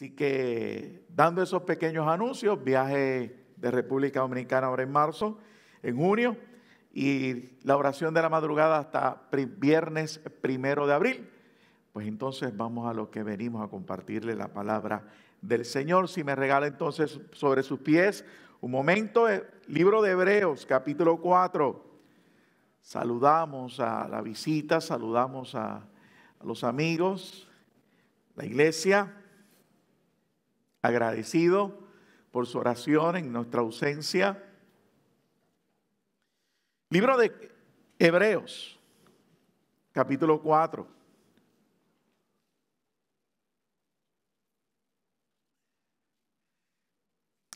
Así que dando esos pequeños anuncios, viaje de República Dominicana ahora en marzo, en junio, y la oración de la madrugada hasta viernes primero de abril. Pues entonces vamos a lo que venimos a compartirle la palabra del Señor. Si me regala entonces sobre sus pies un momento, eh, libro de Hebreos, capítulo 4. Saludamos a la visita, saludamos a, a los amigos, la iglesia agradecido por su oración en nuestra ausencia. Libro de Hebreos, capítulo 4.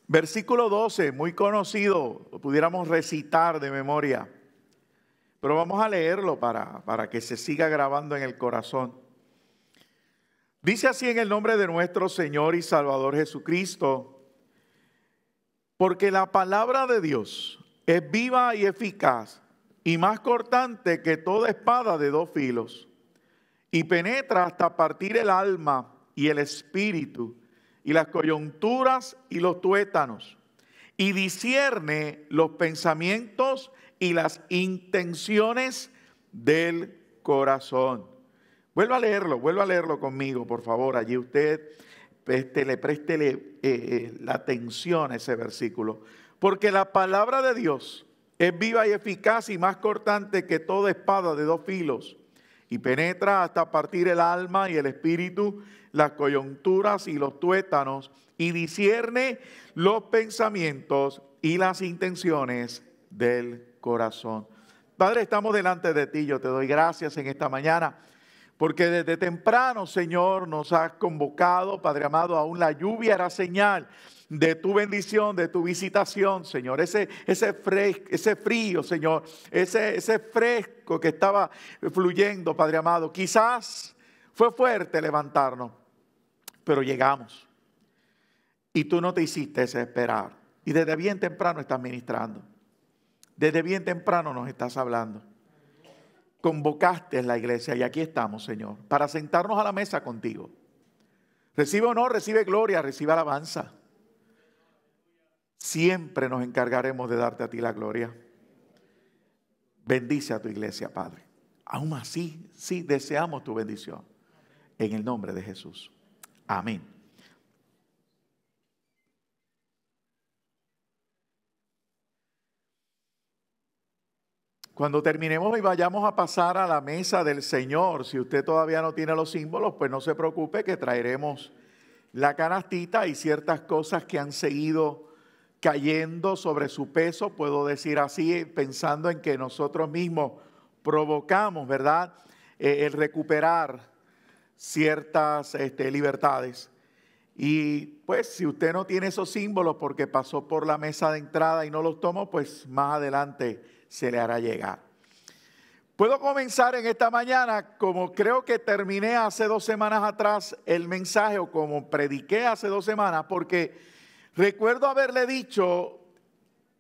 Versículo 12, muy conocido, pudiéramos recitar de memoria, pero vamos a leerlo para, para que se siga grabando en el corazón. Dice así en el nombre de nuestro Señor y Salvador Jesucristo, porque la palabra de Dios es viva y eficaz y más cortante que toda espada de dos filos y penetra hasta partir el alma y el espíritu y las coyunturas y los tuétanos y discierne los pensamientos y las intenciones del corazón. Vuelva a leerlo, vuelva a leerlo conmigo, por favor. Allí usted le préstele eh, eh, la atención a ese versículo. Porque la palabra de Dios es viva y eficaz y más cortante que toda espada de dos filos y penetra hasta partir el alma y el espíritu, las coyunturas y los tuétanos y discierne los pensamientos y las intenciones del corazón. Padre, estamos delante de ti, yo te doy gracias en esta mañana porque desde temprano, Señor, nos has convocado, Padre amado, aún la lluvia era señal de tu bendición, de tu visitación, Señor. Ese, ese, ese frío, Señor, ese, ese fresco que estaba fluyendo, Padre amado. Quizás fue fuerte levantarnos, pero llegamos. Y tú no te hiciste esperar. Y desde bien temprano estás ministrando. Desde bien temprano nos estás hablando convocaste en la iglesia y aquí estamos, Señor, para sentarnos a la mesa contigo. Recibe honor, recibe gloria, recibe alabanza. Siempre nos encargaremos de darte a ti la gloria. Bendice a tu iglesia, Padre. Aún así, sí, deseamos tu bendición. En el nombre de Jesús. Amén. Cuando terminemos y vayamos a pasar a la mesa del Señor, si usted todavía no tiene los símbolos, pues no se preocupe que traeremos la canastita y ciertas cosas que han seguido cayendo sobre su peso, puedo decir así, pensando en que nosotros mismos provocamos, ¿verdad? Eh, el recuperar ciertas este, libertades. Y pues si usted no tiene esos símbolos porque pasó por la mesa de entrada y no los tomó, pues más adelante se le hará llegar. Puedo comenzar en esta mañana como creo que terminé hace dos semanas atrás el mensaje o como prediqué hace dos semanas, porque recuerdo haberle dicho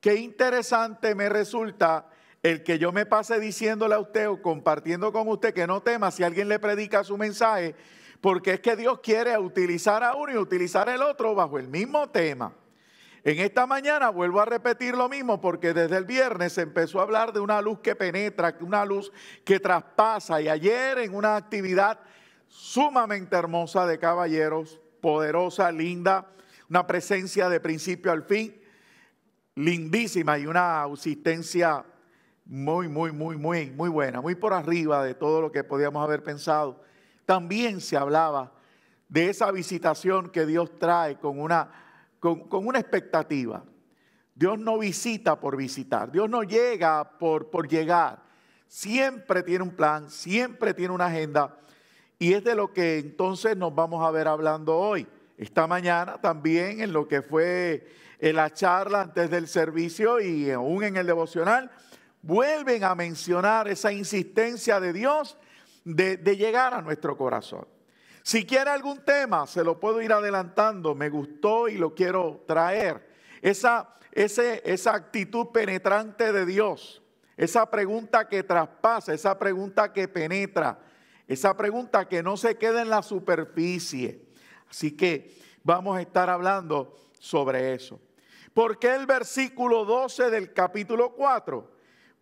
qué interesante me resulta el que yo me pase diciéndole a usted o compartiendo con usted que no tema si alguien le predica su mensaje, porque es que Dios quiere utilizar a uno y utilizar al otro bajo el mismo tema. En esta mañana vuelvo a repetir lo mismo porque desde el viernes se empezó a hablar de una luz que penetra, una luz que traspasa. Y ayer en una actividad sumamente hermosa de caballeros, poderosa, linda, una presencia de principio al fin, lindísima y una asistencia muy, muy, muy, muy, muy buena, muy por arriba de todo lo que podíamos haber pensado. También se hablaba de esa visitación que Dios trae con una con, una expectativa. Dios no visita por visitar, Dios no llega por, por llegar. Siempre tiene un plan, siempre tiene una agenda. Y es de lo que entonces nos vamos a ver hablando hoy. Esta mañana también en lo que fue en eh, la charla antes del servicio y aún en el devocional, vuelven a mencionar esa insistencia de Dios de llegar a nuestro corazón. Si quiere algún tema, se lo puedo ir adelantando, me gustó y lo quiero traer. Esa, esa actitud penetrante de Dios, esa pregunta que traspasa, esa pregunta que penetra, esa pregunta que no se queda en la superficie. Así que vamos a estar hablando sobre eso. ¿Por qué el versículo 12 del capítulo 4?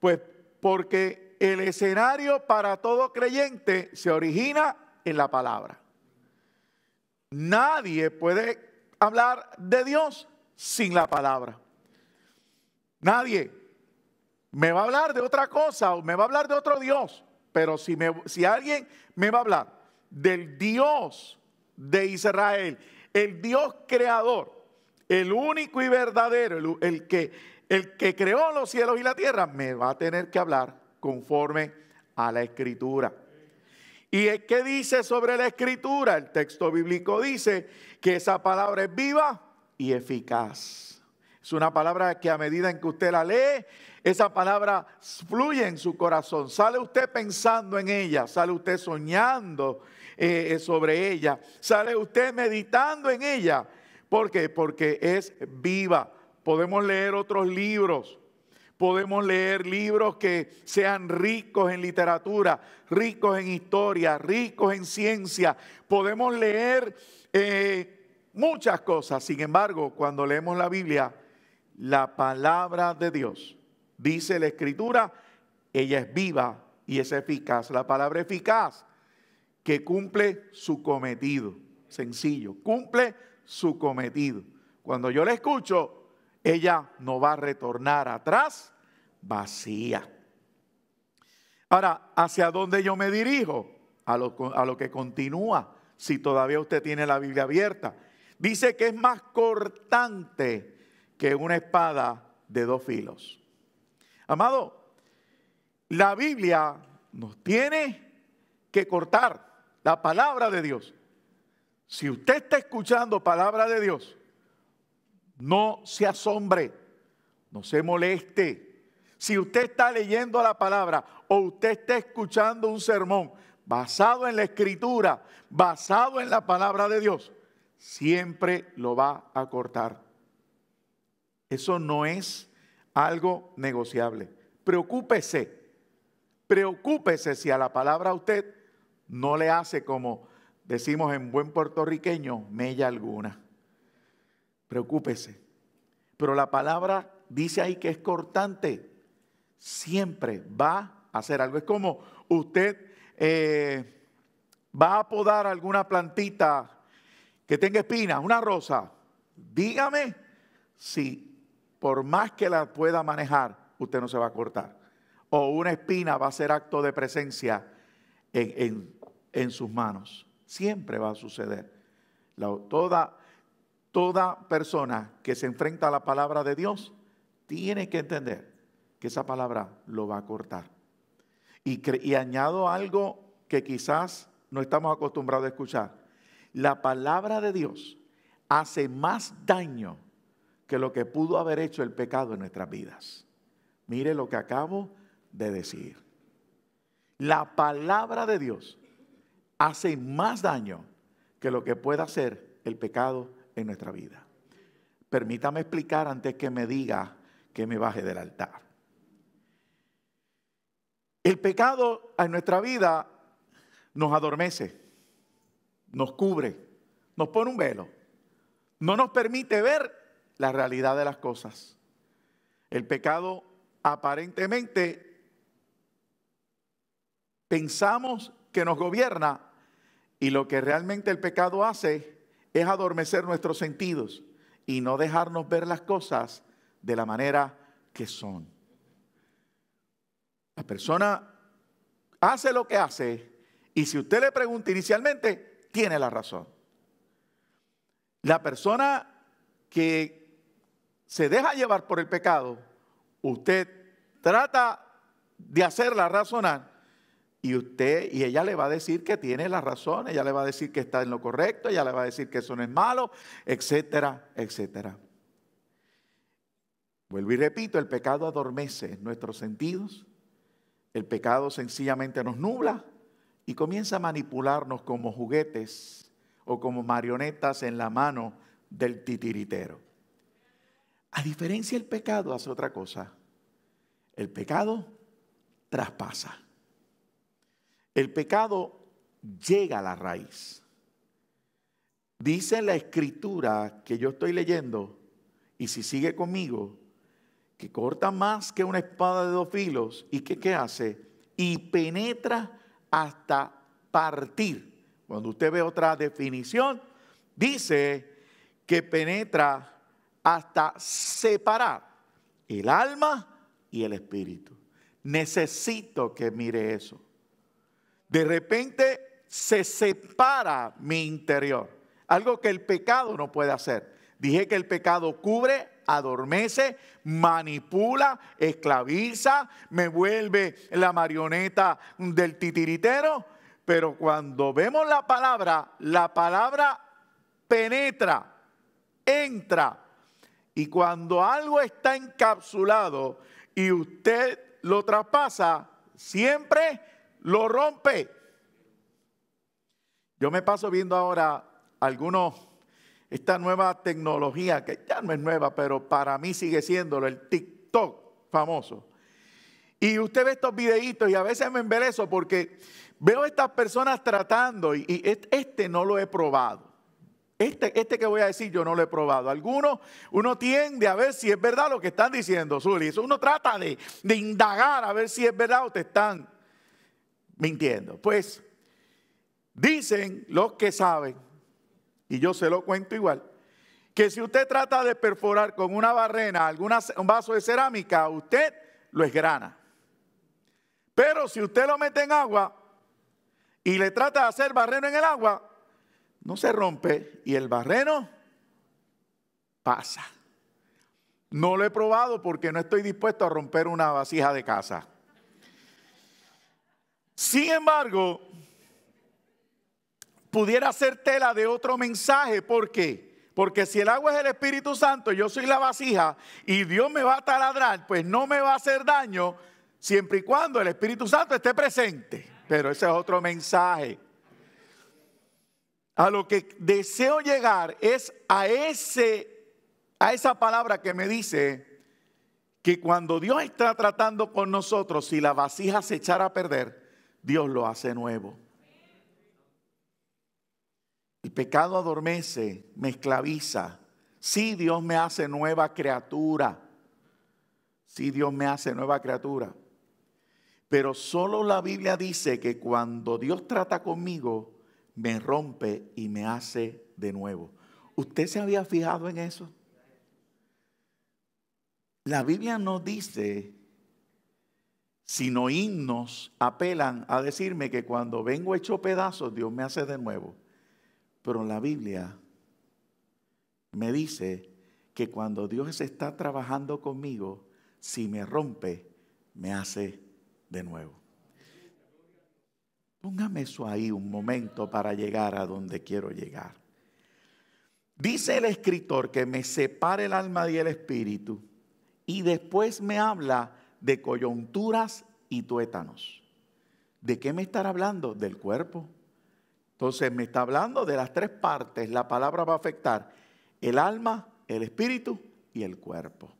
Pues porque el escenario para todo creyente se origina en la palabra. Nadie puede hablar de Dios sin la palabra. Nadie me va a hablar de otra cosa o me va a hablar de otro Dios. Pero si, me, si alguien me va a hablar del Dios de Israel, el Dios creador, el único y verdadero, el, que, el que creó los cielos y la tierra, me va a tener que hablar conforme a la escritura. ¿Y qué dice sobre la escritura? El texto bíblico dice que esa palabra es viva y eficaz. Es una palabra que a medida en que usted la lee, esa palabra fluye en su corazón. Sale usted pensando en ella, sale usted soñando eh, sobre ella, sale usted meditando en ella. ¿Por qué? Porque es viva. Podemos leer otros libros Podemos leer libros que sean ricos en literatura, ricos en historia, ricos en ciencia. Podemos leer eh, muchas cosas. Sin embargo, cuando leemos la Biblia, la palabra de Dios, dice la escritura, ella es viva y es eficaz. La palabra eficaz que cumple su cometido. Sencillo, cumple su cometido. Cuando yo la escucho, ella no va a retornar atrás vacía. Ahora, ¿hacia dónde yo me dirijo? A lo, a lo que continúa, si todavía usted tiene la Biblia abierta. Dice que es más cortante que una espada de dos filos. Amado, la Biblia nos tiene que cortar la palabra de Dios. Si usted está escuchando palabra de Dios, no se asombre, no se moleste. Si usted está leyendo la palabra o usted está escuchando un sermón basado en la escritura, basado en la palabra de Dios, siempre lo va a cortar. Eso no es algo negociable. Preocúpese, preocúpese si a la palabra usted no le hace como decimos en buen puertorriqueño, mella alguna. Preocúpese. Pero la palabra dice ahí que es cortante. Siempre va a hacer algo. Es como usted eh, va a podar alguna plantita que tenga espinas, una rosa. Dígame si por más que la pueda manejar, usted no se va a cortar. O una espina va a ser acto de presencia en, en sus manos. Siempre va a suceder. La, toda Toda persona que se enfrenta a la palabra de Dios tiene que entender que esa palabra lo va a cortar. Y, añado algo que quizás no estamos acostumbrados a escuchar. La palabra de Dios hace más daño que lo que pudo haber hecho el pecado en nuestras vidas. Mire lo que acabo de decir. La palabra de Dios hace más daño que lo que pueda hacer el pecado en nuestra vida. Permítame explicar antes que me diga que me baje del altar. El pecado en nuestra vida nos adormece, nos cubre, nos pone un velo, no nos permite ver la realidad de las cosas. El pecado aparentemente pensamos que nos gobierna y lo que realmente el pecado hace es adormecer nuestros sentidos y no dejarnos ver las cosas de la manera que son. La persona hace lo que hace y si usted le pregunta inicialmente, tiene la razón. La persona que se deja llevar por el pecado, usted trata de hacerla razonar y usted, y ella le va a decir que tiene la razón, ella le va a decir que está en lo correcto, ella le va a decir que eso no es malo, etcétera, etcétera. Vuelvo y repito, el pecado adormece nuestros sentidos, el pecado sencillamente nos nubla y comienza a manipularnos como juguetes o como marionetas en la mano del titiritero. A diferencia el pecado hace otra cosa. El pecado traspasa. El pecado llega a la raíz. Dice la escritura que yo estoy leyendo, y si sigue conmigo, que corta más que una espada de dos filos y que qué hace y penetra hasta partir. Cuando usted ve otra definición, dice que penetra hasta separar el alma y el espíritu. Necesito que mire eso. De repente se separa mi interior, algo que el pecado no puede hacer. Dije que el pecado cubre, adormece, manipula, esclaviza, me vuelve la marioneta del titiritero. Pero cuando vemos la palabra, la palabra penetra, entra. Y cuando algo está encapsulado y usted lo traspasa, siempre lo rompe. Yo me paso viendo ahora algunos, esta nueva tecnología, que ya no es nueva, pero para mí sigue siéndolo, el TikTok famoso. Y usted ve estos videitos y a veces me embelezo porque veo a estas personas tratando y, este no lo he probado. Este, este, que voy a decir yo no lo he probado. Algunos, uno tiende a ver si es verdad lo que están diciendo, Zuli. Uno trata de, de, indagar a ver si es verdad o te están mintiendo. Pues dicen los que saben, y yo se lo cuento igual, que si usted trata de perforar con una barrena un vaso de cerámica, usted lo esgrana. Pero si usted lo mete en agua y le trata de hacer barreno en el agua, no se rompe y el barreno pasa. No lo he probado porque no estoy dispuesto a romper una vasija de casa. Sin embargo, pudiera ser tela de otro mensaje. ¿Por qué? Porque si el agua es el Espíritu Santo, yo soy la vasija y Dios me va a taladrar, pues no me va a hacer daño siempre y cuando el Espíritu Santo esté presente. Pero ese es otro mensaje. A lo que deseo llegar es a ese a esa palabra que me dice que cuando Dios está tratando con nosotros, si la vasija se echara a perder, Dios lo hace nuevo. El pecado adormece, me esclaviza. Sí, Dios me hace nueva criatura. Sí, Dios me hace nueva criatura. Pero solo la Biblia dice que cuando Dios trata conmigo, me rompe y me hace de nuevo. ¿Usted se había fijado en eso? La Biblia no dice sino himnos apelan a decirme que cuando vengo hecho pedazos, Dios me hace de nuevo. Pero la Biblia me dice que cuando Dios está trabajando conmigo, si me rompe, me hace de nuevo. Póngame eso ahí un momento para llegar a donde quiero llegar. Dice el escritor que me separe el alma y el espíritu y después me habla de coyunturas y tuétanos. ¿De qué me estará hablando? Del cuerpo. Entonces me está hablando de las tres partes. La palabra va a afectar el alma, el espíritu y el cuerpo.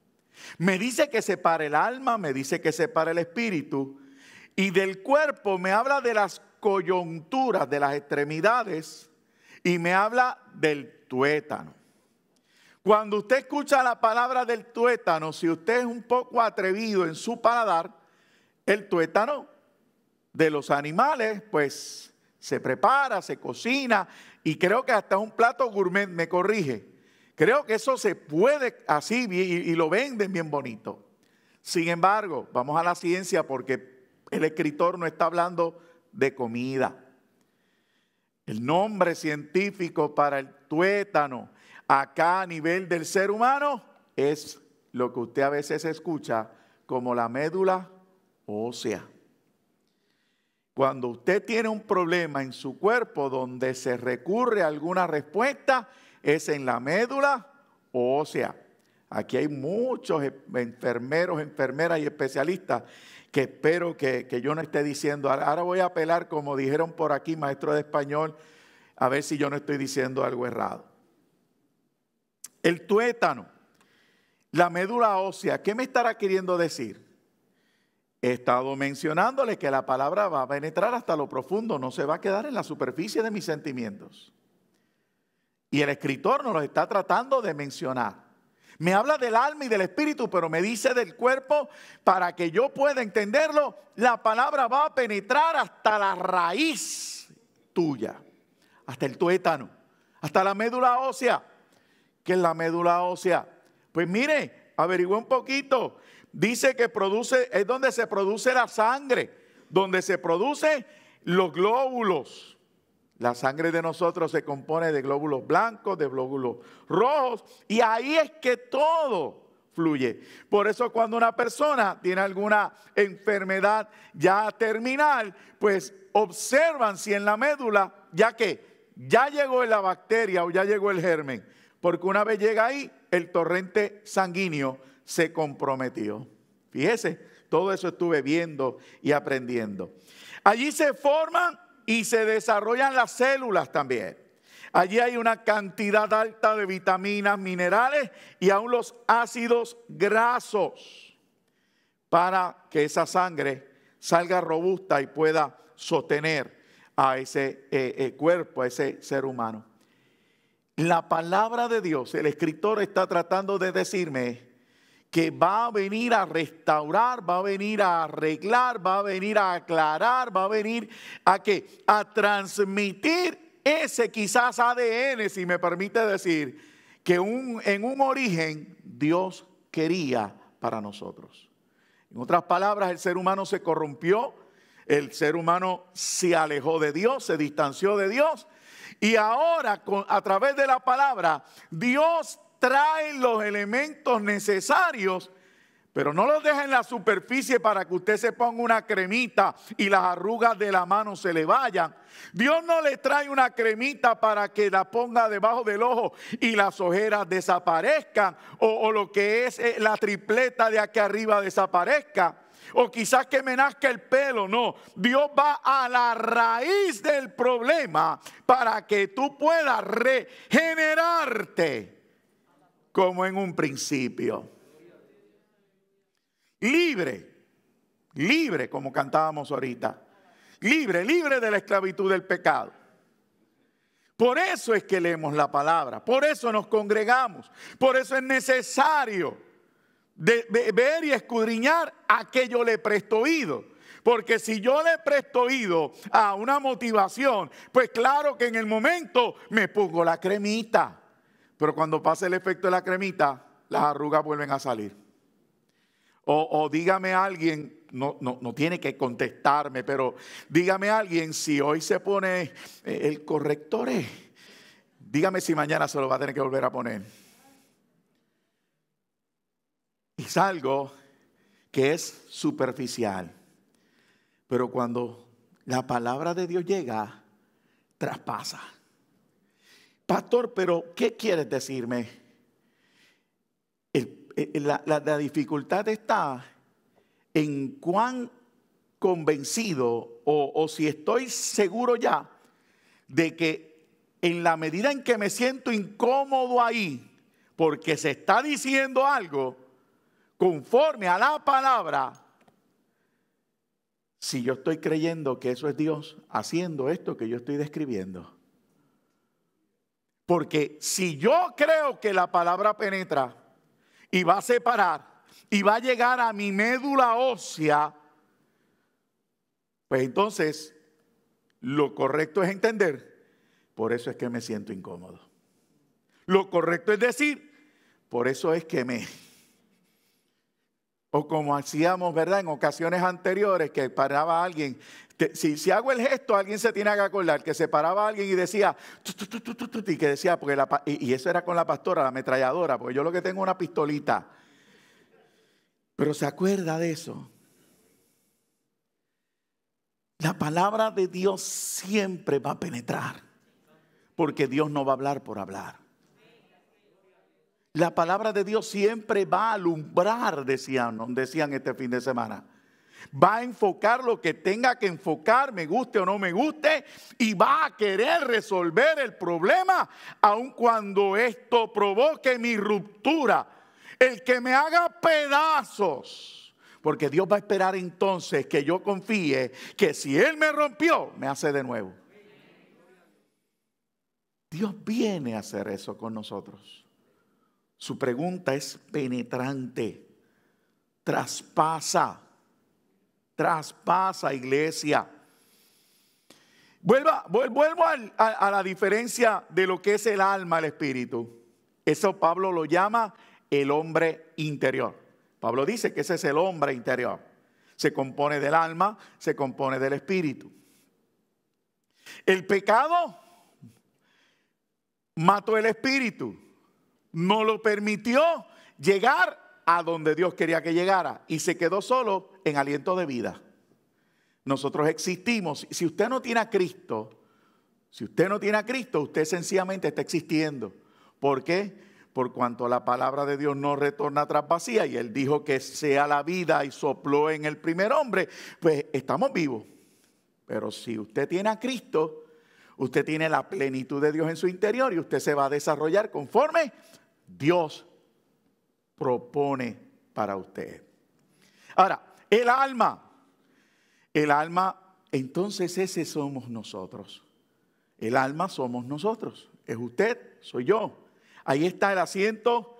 Me dice que separe el alma, me dice que separe el espíritu. Y del cuerpo me habla de las coyunturas, de las extremidades. Y me habla del tuétano. Cuando usted escucha la palabra del tuétano, si usted es un poco atrevido en su paladar, el tuétano de los animales, pues se prepara, se cocina y creo que hasta un plato gourmet me corrige. Creo que eso se puede así y, y lo venden bien bonito. Sin embargo, vamos a la ciencia porque el escritor no está hablando de comida. El nombre científico para el tuétano acá a nivel del ser humano, es lo que usted a veces escucha como la médula ósea. Cuando usted tiene un problema en su cuerpo donde se recurre a alguna respuesta, es en la médula ósea. Aquí hay muchos e-, enfermeros, enfermeras y especialistas que espero que, que, yo no esté diciendo. Ahora voy a apelar, como dijeron por aquí, maestro de español, a ver si yo no estoy diciendo algo errado el tuétano, la médula ósea. ¿Qué me estará queriendo decir? He estado mencionándole que la palabra va a penetrar hasta lo profundo, no se va a quedar en la superficie de mis sentimientos. Y el escritor no lo está tratando de mencionar. Me habla del alma y del espíritu, pero me dice del cuerpo, para que yo pueda entenderlo, la palabra va a penetrar hasta la raíz tuya, hasta el tuétano, hasta la médula ósea que es la médula ósea. Pues mire, averigüe un poquito. Dice que produce, es donde se produce la sangre, donde se producen los glóbulos. La sangre de nosotros se compone de glóbulos blancos, de glóbulos rojos, y ahí es que todo fluye. Por eso cuando una persona tiene alguna enfermedad ya terminal, pues observan si en la médula, ya que ya llegó la bacteria o ya llegó el germen porque una vez llega ahí, el torrente sanguíneo se comprometió. Fíjese, todo eso estuve viendo y aprendiendo. Allí se forman y se desarrollan las células también. Allí hay una cantidad alta de vitaminas, minerales y aún los ácidos grasos para que esa sangre salga robusta y pueda sostener a ese eh, eh, cuerpo, a ese ser humano. La palabra de Dios, el escritor está tratando de decirme que va a venir a restaurar, va a venir a arreglar, va a venir a aclarar, va a venir a que a transmitir ese quizás ADN, si me permite decir, que un, en un origen Dios quería para nosotros. En otras palabras, el ser humano se corrompió, el ser humano se alejó de Dios, se distanció de Dios y ahora a través de la palabra, Dios trae los elementos necesarios pero no los deja en la superficie para que usted se ponga una cremita y las arrugas de la mano se le vayan. Dios no le trae una cremita para que la ponga debajo del ojo y las ojeras desaparezcan o lo que es eh, la tripleta de aquí arriba desaparezca o quizás que me nazca el pelo, no. Dios va a la raíz del problema para que tú puedas regenerarte como en un principio. Libre, libre como cantábamos ahorita. Libre, libre de la esclavitud del pecado. Por eso es que leemos la palabra, por eso nos congregamos, por eso es necesario de, ver y escudriñar a que yo le presto oído. Porque si yo le presto oído a una motivación, pues claro que en el momento me pongo la cremita. Pero cuando pasa el efecto de la cremita, las arrugas vuelven a salir. O, dígame alguien, no, no, no, tiene que contestarme, pero dígame alguien si hoy se pone eh, el corrector, dígame si mañana se lo va a tener que volver a poner es algo que es superficial. Pero cuando la palabra de Dios llega, traspasa. Pastor, pero ¿qué quieres decirme? la, dificultad está en cuán convencido o, si estoy seguro ya de que en la medida en que me siento incómodo ahí, porque se está diciendo algo, conforme a la palabra, si yo estoy creyendo que eso es Dios haciendo esto que yo estoy describiendo. Porque si yo creo que la palabra penetra y va a separar y va a llegar a mi médula ósea, pues entonces lo correcto es entender, por eso es que me siento incómodo. Lo correcto es decir, por eso es que me o como hacíamos, ¿verdad? En ocasiones anteriores que paraba alguien. si, hago el gesto, alguien se tiene que acordar que se paraba alguien y decía, y que decía, porque y, y, eso era con la pastora, la ametralladora, porque yo lo que tengo es una pistolita. Pero se acuerda de eso. La palabra de Dios siempre va a penetrar, porque Dios no va a hablar por hablar. La palabra de Dios siempre va a alumbrar, decían, decían este fin de semana. Va a enfocar lo que tenga que enfocar, me guste o no me guste, y va a querer resolver el problema, aun cuando esto provoque mi ruptura. El que me haga pedazos. Porque Dios va a esperar entonces que yo confíe que si Él me rompió, me hace de nuevo. Dios viene a hacer eso con nosotros. Su pregunta es penetrante, traspasa, traspasa iglesia. Vuelvo, vuelvo a, la diferencia de lo que es el alma, al espíritu. Eso Pablo lo llama el hombre interior. Pablo dice que ese es el hombre interior. Se compone del alma, se compone del espíritu. El pecado mató el espíritu no lo permitió llegar a donde Dios quería que llegara y se quedó solo en aliento de vida. Nosotros existimos. Si usted no tiene a Cristo, si usted no tiene a Cristo, usted sencillamente está existiendo. ¿Por qué? Por cuanto la palabra de Dios no retorna tras vacía y Él dijo que sea la vida y sopló en el primer hombre, pues estamos vivos. Pero si usted tiene a Cristo, usted tiene la plenitud de Dios en su interior y usted se va a desarrollar conforme Dios propone para usted. Ahora, el alma, el alma, entonces ese somos nosotros. El alma somos nosotros, es usted, soy yo. Ahí está el asiento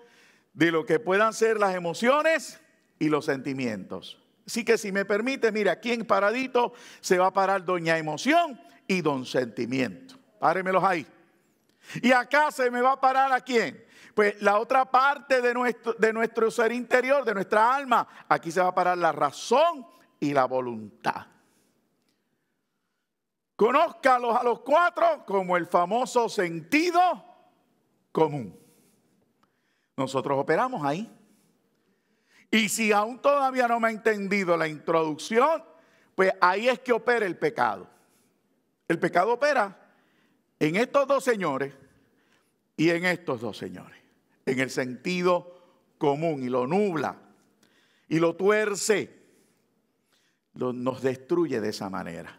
de lo que puedan ser las emociones y los sentimientos. Así que si me permite, mira, aquí en Paradito se va a parar Doña Emoción y Don Sentimiento. Páremelos ahí. Y acá se me va a parar a quién? Pues la otra parte de nuestro, de nuestro ser interior, de nuestra alma, aquí se va a parar la razón y la voluntad. los a los cuatro como el famoso sentido común. Nosotros operamos ahí. Y si aún todavía no me ha entendido la introducción, pues ahí es que opera el pecado. El pecado opera en estos dos señores y en estos dos señores en el sentido común y lo nubla y lo tuerce, nos destruye de esa manera.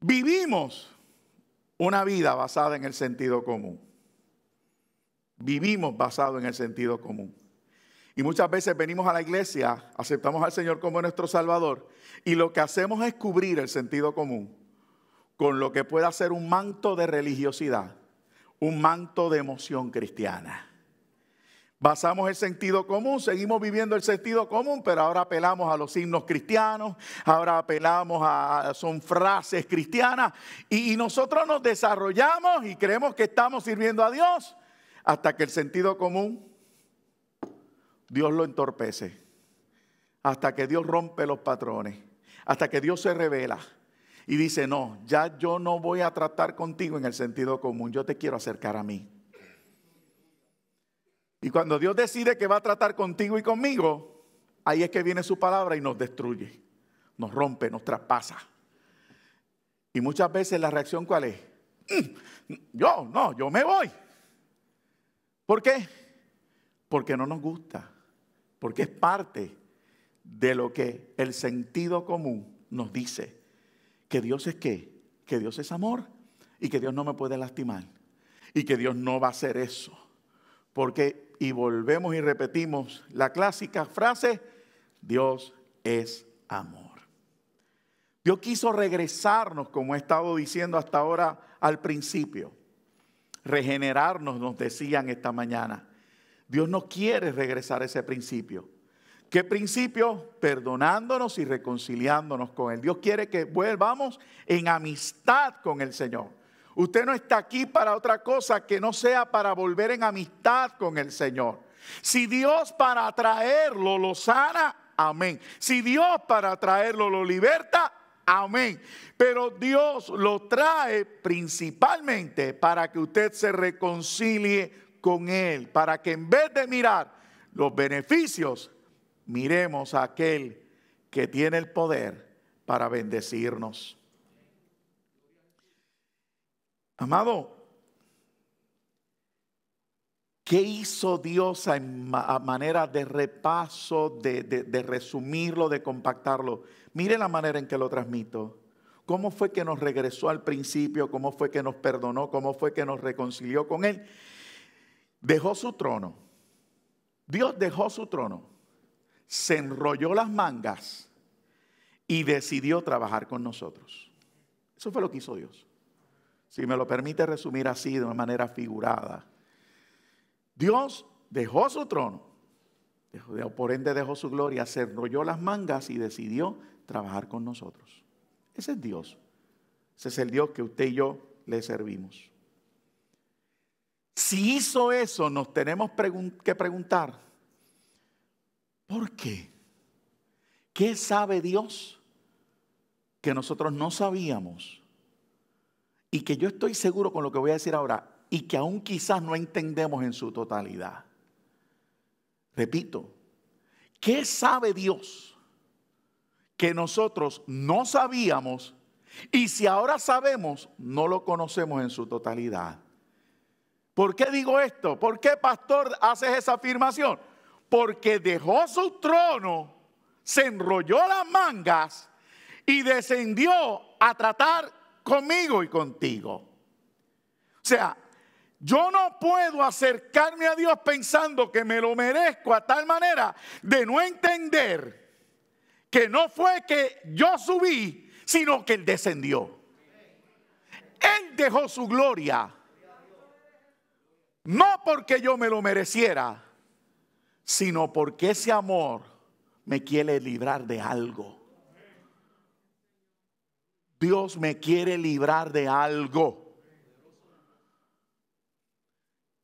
Vivimos una vida basada en el sentido común. Vivimos basado en el sentido común. Y muchas veces venimos a la iglesia, aceptamos al Señor como nuestro Salvador y lo que hacemos es cubrir el sentido común con lo que pueda ser un manto de religiosidad un manto de emoción cristiana. Basamos el sentido común, seguimos viviendo el sentido común, pero ahora apelamos a los himnos cristianos, ahora apelamos a, son frases cristianas, y, y nosotros nos desarrollamos y creemos que estamos sirviendo a Dios hasta que el sentido común, Dios lo entorpece, hasta que Dios rompe los patrones, hasta que Dios se revela y dice, no, ya yo no voy a tratar contigo en el sentido común, yo te quiero acercar a mí. Y cuando Dios decide que va a tratar contigo y conmigo, ahí es que viene su palabra y nos destruye, nos rompe, nos traspasa. Y muchas veces la reacción cuál es? Mm, yo, no, yo me voy. ¿Por qué? Porque no nos gusta, porque es parte de lo que el sentido común nos dice que Dios es qué, que Dios es amor y que Dios no me puede lastimar y que Dios no va a hacer eso. Porque, y volvemos y repetimos la clásica frase, Dios es amor. Dios quiso regresarnos, como he estado diciendo hasta ahora al principio, regenerarnos, nos decían esta mañana. Dios no quiere regresar a ese principio. ¿Qué principio? Perdonándonos y reconciliándonos con Él. Dios quiere que vuelvamos en amistad con el Señor. Usted no está aquí para otra cosa que no sea para volver en amistad con el Señor. Si Dios para traerlo lo sana, amén. Si Dios para traerlo lo liberta, amén. Pero Dios lo trae principalmente para que usted se reconcilie con Él, para que en vez de mirar los beneficios, miremos a aquel que tiene el poder para bendecirnos. Amado, ¿qué hizo Dios a, manera de repaso, de, resumirlo, de compactarlo? Mire la manera en que lo transmito. ¿Cómo fue que nos regresó al principio? ¿Cómo fue que nos perdonó? ¿Cómo fue que nos reconcilió con Él? Dejó su trono. Dios dejó su trono se enrolló las mangas y decidió trabajar con nosotros. Eso fue lo que hizo Dios. Si me lo permite resumir así, de una manera figurada. Dios dejó su trono, por ende dejó su gloria, se enrolló las mangas y decidió trabajar con nosotros. Ese es Dios. Ese es el Dios que usted y yo le servimos. Si hizo eso, nos tenemos que preguntar ¿Por qué? ¿Qué sabe Dios que nosotros no sabíamos? Y que yo estoy seguro con lo que voy a decir ahora y que aún quizás no entendemos en su totalidad. Repito, ¿qué sabe Dios que nosotros no sabíamos y si ahora sabemos, no lo conocemos en su totalidad? ¿Por qué digo esto? ¿Por qué, pastor, haces esa afirmación? porque dejó su trono, se enrolló las mangas y descendió a tratar conmigo y contigo. O sea, yo no puedo acercarme a Dios pensando que me lo merezco a tal manera de no entender que no fue que yo subí, sino que Él descendió. Él dejó su gloria. No porque yo me lo mereciera, sino porque ese amor me quiere librar de algo. Dios me quiere librar de algo.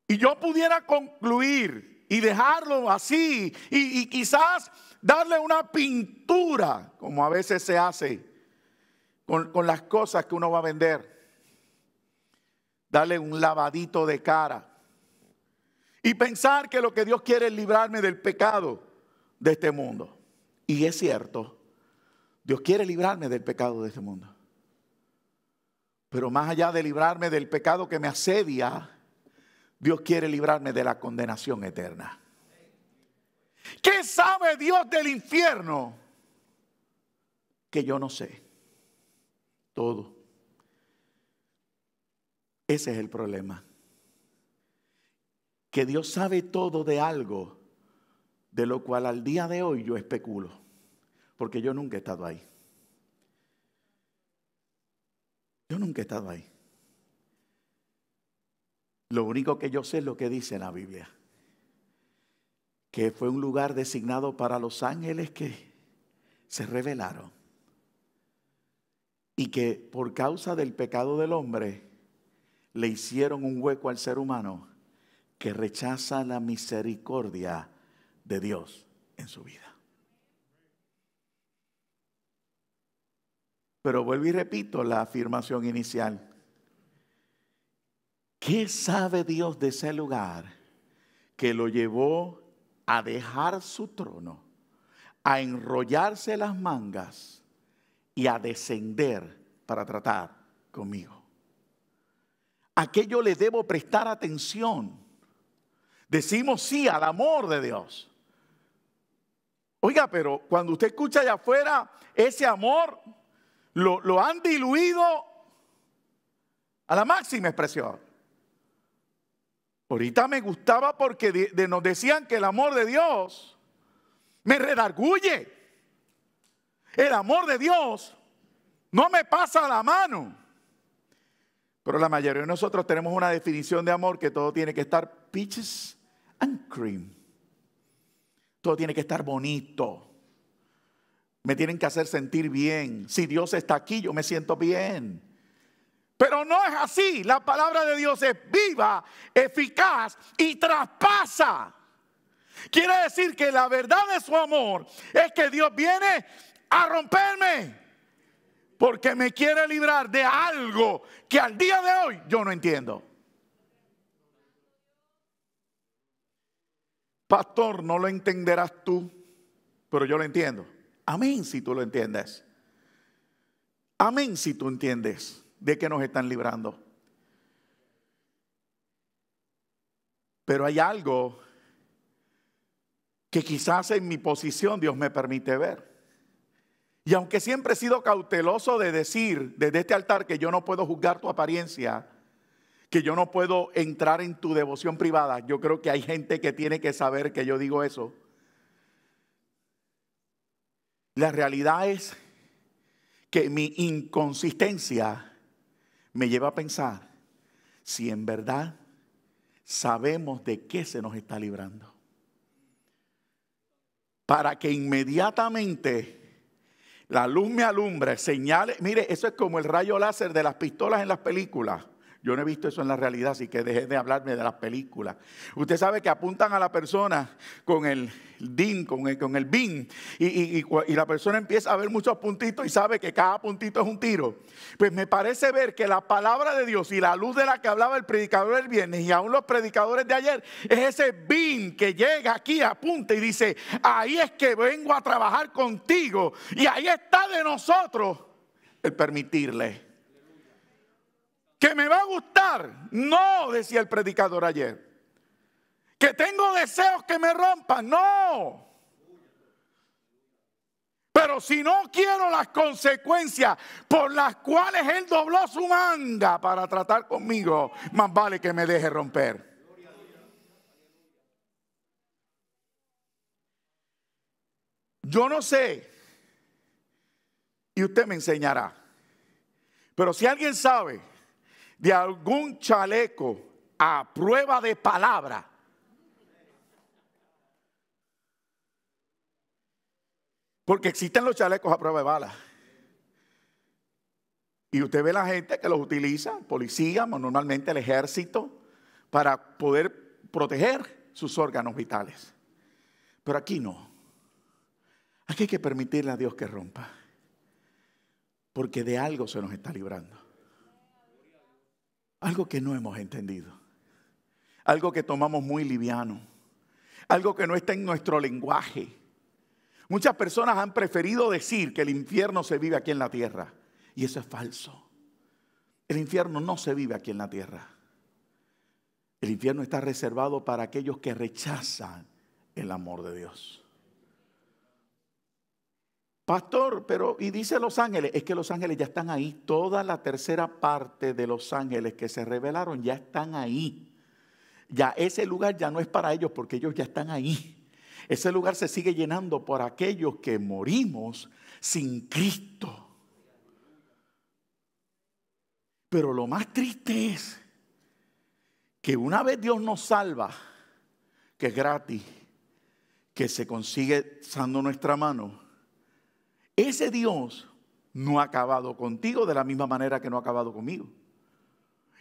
Y yo pudiera concluir y dejarlo así y, quizás darle una pintura, como a veces se hace con, con las cosas que uno va a vender. Darle un lavadito de cara y pensar que lo que Dios quiere es librarme del pecado de este mundo. Y es cierto, Dios quiere librarme del pecado de este mundo. Pero más allá de librarme del pecado que me asedia, Dios quiere librarme de la condenación eterna. ¿Qué sabe Dios del infierno? Que yo no sé. Todo. Ese es el problema que Dios sabe todo de algo de lo cual al día de hoy yo especulo, porque yo nunca he estado ahí. Yo nunca he estado ahí. Lo único que yo sé es lo que dice la Biblia, que fue un lugar designado para los ángeles que se revelaron y que por causa del pecado del hombre le hicieron un hueco al ser humano que rechaza la misericordia de Dios en su vida. Pero vuelvo y repito la afirmación inicial. ¿Qué sabe Dios de ese lugar que lo llevó a dejar su trono, a enrollarse las mangas y a descender para tratar conmigo? Aquello le debo prestar atención? Decimos sí al amor de Dios. Oiga, pero cuando usted escucha allá afuera ese amor, lo, han diluido a la máxima expresión. Ahorita me gustaba porque nos decían que el amor de Dios me redarguye. El amor de Dios no me pasa la mano. Pero la mayoría de nosotros tenemos una definición de amor que todo tiene que estar pitches cream. Todo tiene que estar bonito. Me tienen que hacer sentir bien. Si Dios está aquí, yo me siento bien. Pero no es así. La palabra de Dios es viva, eficaz y traspasa. Quiere decir que la verdad de su amor es que Dios viene a romperme. Porque me quiere librar de algo que al día de hoy yo no entiendo. Pastor, no lo entenderás tú, pero yo lo entiendo. Amén si tú lo entiendes. Amén si tú entiendes de qué nos están librando. Pero hay algo que quizás en mi posición Dios me permite ver. Y aunque siempre he sido cauteloso de decir desde este altar que yo no puedo juzgar tu apariencia, que yo no puedo entrar en tu devoción privada. Yo creo que hay gente que tiene que saber que yo digo eso. La realidad es que mi inconsistencia me lleva a pensar si en verdad sabemos de qué se nos está librando. Para que inmediatamente la luz me alumbre, señale, mire, eso es como el rayo láser de las pistolas en las películas. Yo no he visto eso en la realidad, así que dejé de hablarme de las películas. Usted sabe que apuntan a la persona con el DIN, con el, BIN, y, y, la persona empieza a ver muchos puntitos y sabe que cada puntito es un tiro. Pues me parece ver que la palabra de Dios y la luz de la que hablaba el predicador el viernes y aún los predicadores de ayer, es ese BIN que llega aquí, apunta y dice, ahí es que vengo a trabajar contigo y ahí está de nosotros el permitirle que me va a gustar. No, decía el predicador ayer. Que tengo deseos que me rompan. No. Pero si no quiero las consecuencias por las cuales Él dobló su manga para tratar conmigo, más vale que me deje romper. Yo no sé, y usted me enseñará, pero si alguien sabe de algún chaleco a prueba de palabra. Porque existen los chalecos a prueba de bala. Y usted ve la gente que los utiliza, policía, normalmente el ejército, para poder proteger sus órganos vitales. Pero aquí no. Aquí hay que permitirle a Dios que rompa. Porque de algo se nos está librando. Algo que no hemos entendido. Algo que tomamos muy liviano. Algo que no está en nuestro lenguaje. Muchas personas han preferido decir que el infierno se vive aquí en la tierra. Y eso es falso. El infierno no se vive aquí en la tierra. El infierno está reservado para aquellos que rechazan el amor de Dios. Pastor, pero y dice los ángeles, es que los ángeles ya están ahí, toda la tercera parte de los ángeles que se revelaron ya están ahí. Ya ese lugar ya no es para ellos porque ellos ya están ahí. Ese lugar se sigue llenando por aquellos que morimos sin Cristo. Pero lo más triste es que una vez Dios nos salva, que es gratis, que se consigue usando nuestra mano, ese Dios no ha acabado contigo de la misma manera que no ha acabado conmigo.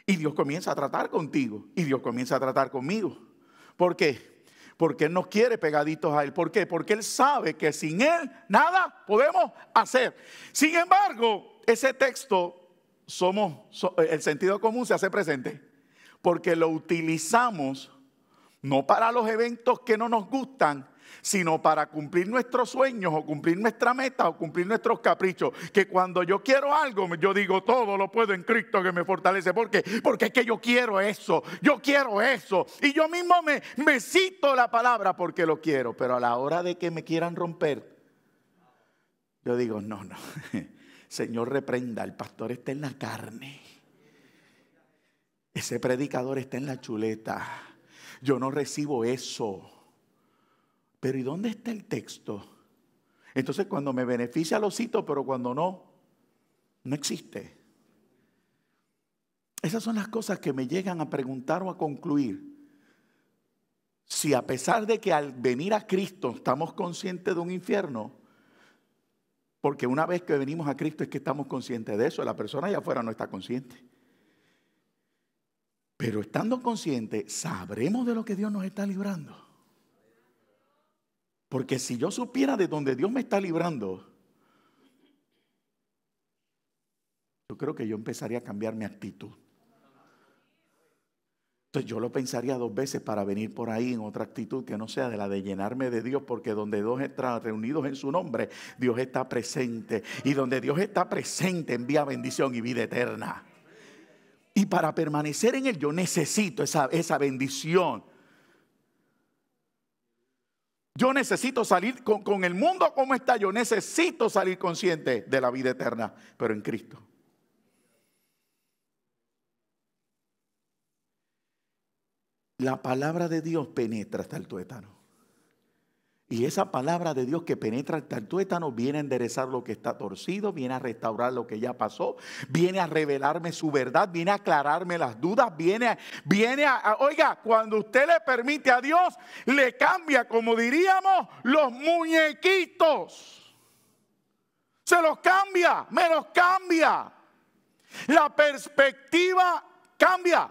Y Dios comienza a tratar contigo. Y Dios comienza a tratar conmigo. ¿Por qué? Porque Él nos quiere pegaditos a Él. ¿Por qué? Porque Él sabe que sin Él nada podemos hacer. Sin embargo, ese texto, somos, el sentido común se hace presente. Porque lo utilizamos no para los eventos que no nos gustan, sino para cumplir nuestros sueños o cumplir nuestra meta o cumplir nuestros caprichos. Que cuando yo quiero algo, yo digo, todo lo puedo en Cristo que me fortalece. ¿Por qué? Porque es que yo quiero eso, yo quiero eso. Y yo mismo me, me cito la palabra porque lo quiero, pero a la hora de que me quieran romper, yo digo, no, no. Señor, reprenda, el pastor está en la carne. Ese predicador está en la chuleta. Yo no recibo eso. Pero ¿y dónde está el texto? Entonces cuando me beneficia lo cito, pero cuando no, no existe. Esas son las cosas que me llegan a preguntar o a concluir. Si a pesar de que al venir a Cristo estamos conscientes de un infierno, porque una vez que venimos a Cristo es que estamos conscientes de eso, la persona allá afuera no está consciente. Pero estando consciente, sabremos de lo que Dios nos está librando. Porque si yo supiera de dónde Dios me está librando, yo creo que yo empezaría a cambiar mi actitud. Entonces yo lo pensaría dos veces para venir por ahí en otra actitud que no sea de la de llenarme de Dios, porque donde dos están reunidos en su nombre, Dios está presente. Y donde Dios está presente, envía bendición y vida eterna. Y para permanecer en Él, yo necesito esa, esa bendición. Yo necesito salir con, el mundo como está, yo necesito salir consciente de la vida eterna, pero en Cristo. La palabra de Dios penetra hasta el tuétano. Y esa palabra de Dios que penetra el tartuétano viene a enderezar lo que está torcido, viene a restaurar lo que ya pasó, viene a revelarme su verdad, viene a aclararme las dudas, viene, a, viene oiga, cuando usted le permite a Dios, le cambia, como diríamos, los muñequitos. Se los cambia, me los cambia. La perspectiva cambia.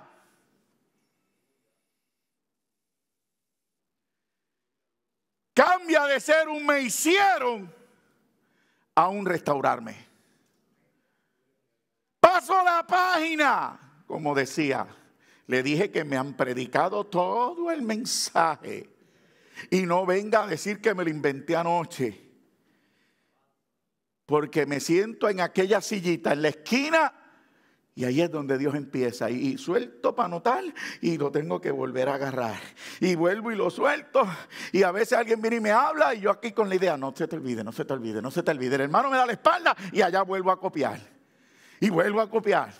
Cambia de ser un me hicieron a un restaurarme. Paso la página, como decía. Le dije que me han predicado todo el mensaje. Y no venga a decir que me lo inventé anoche. Porque me siento en aquella sillita, en la esquina, y ahí es donde Dios empieza. Y suelto para notar y lo tengo que volver a agarrar. Y vuelvo y lo suelto. Y a veces alguien viene y me habla y yo aquí con la idea, no se te olvide, no se te olvide, no se te olvide. El hermano me da la espalda y allá vuelvo a copiar. Y vuelvo a copiar.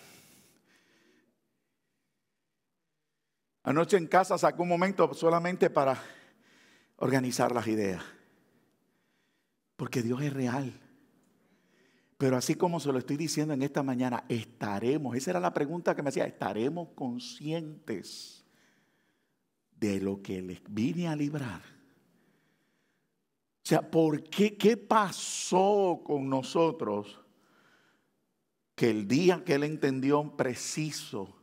Anoche en casa saco un momento solamente para organizar las ideas. Porque Dios es real. Pero así como se lo estoy diciendo en esta mañana, estaremos, esa era la pregunta que me hacía, estaremos conscientes de lo que les vine a librar. O sea, ¿por qué, qué pasó con nosotros que el día que él entendió preciso,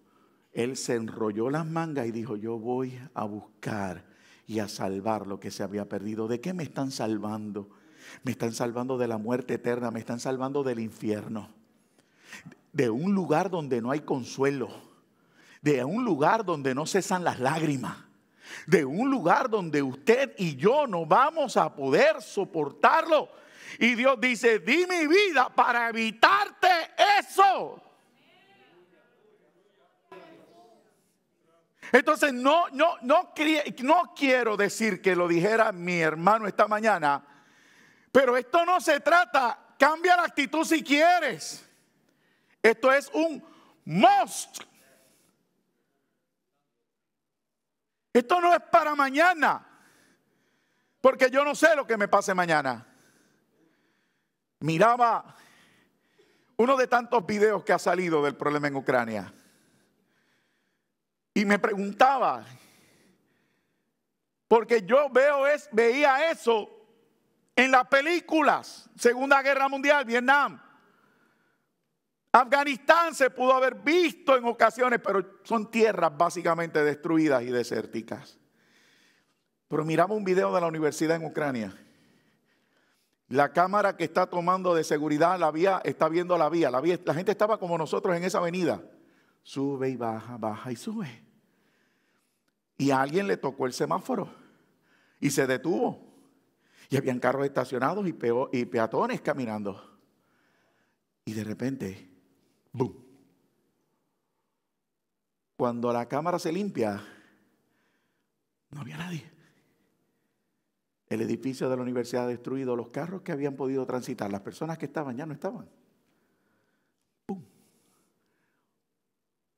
él se enrolló las mangas y dijo, yo voy a buscar y a salvar lo que se había perdido. ¿De qué me están salvando? Me están salvando de la muerte eterna, me están salvando del infierno, de un lugar donde no hay consuelo, de un lugar donde no cesan las lágrimas, de un lugar donde usted y yo no vamos a poder soportarlo. Y Dios dice, di mi vida para evitarte eso. Entonces, no, no, quiero decir que lo dijera mi hermano esta mañana, pero esto no se trata, cambia la actitud si quieres. Esto es un must. Esto no es para mañana, porque yo no sé lo que me pase mañana. Miraba uno de tantos videos que ha salido del problema en Ucrania y me preguntaba, porque yo veo es, veía eso en las películas, Segunda Guerra Mundial, Vietnam, Afganistán se pudo haber visto en ocasiones, pero son tierras básicamente destruidas y desérticas. Pero miramos un video de la universidad en Ucrania. La cámara que está tomando de seguridad la vía está viendo la vía. La, gente estaba como nosotros en esa avenida. Sube y baja, baja y sube. Y alguien le tocó el semáforo y se detuvo. Y habían carros estacionados y, y peatones caminando. Y de repente, ¡boom! Cuando la cámara se limpia, no había nadie. El edificio de la universidad destruido, los carros que habían podido transitar, las personas que estaban ya no estaban. ¡Pum!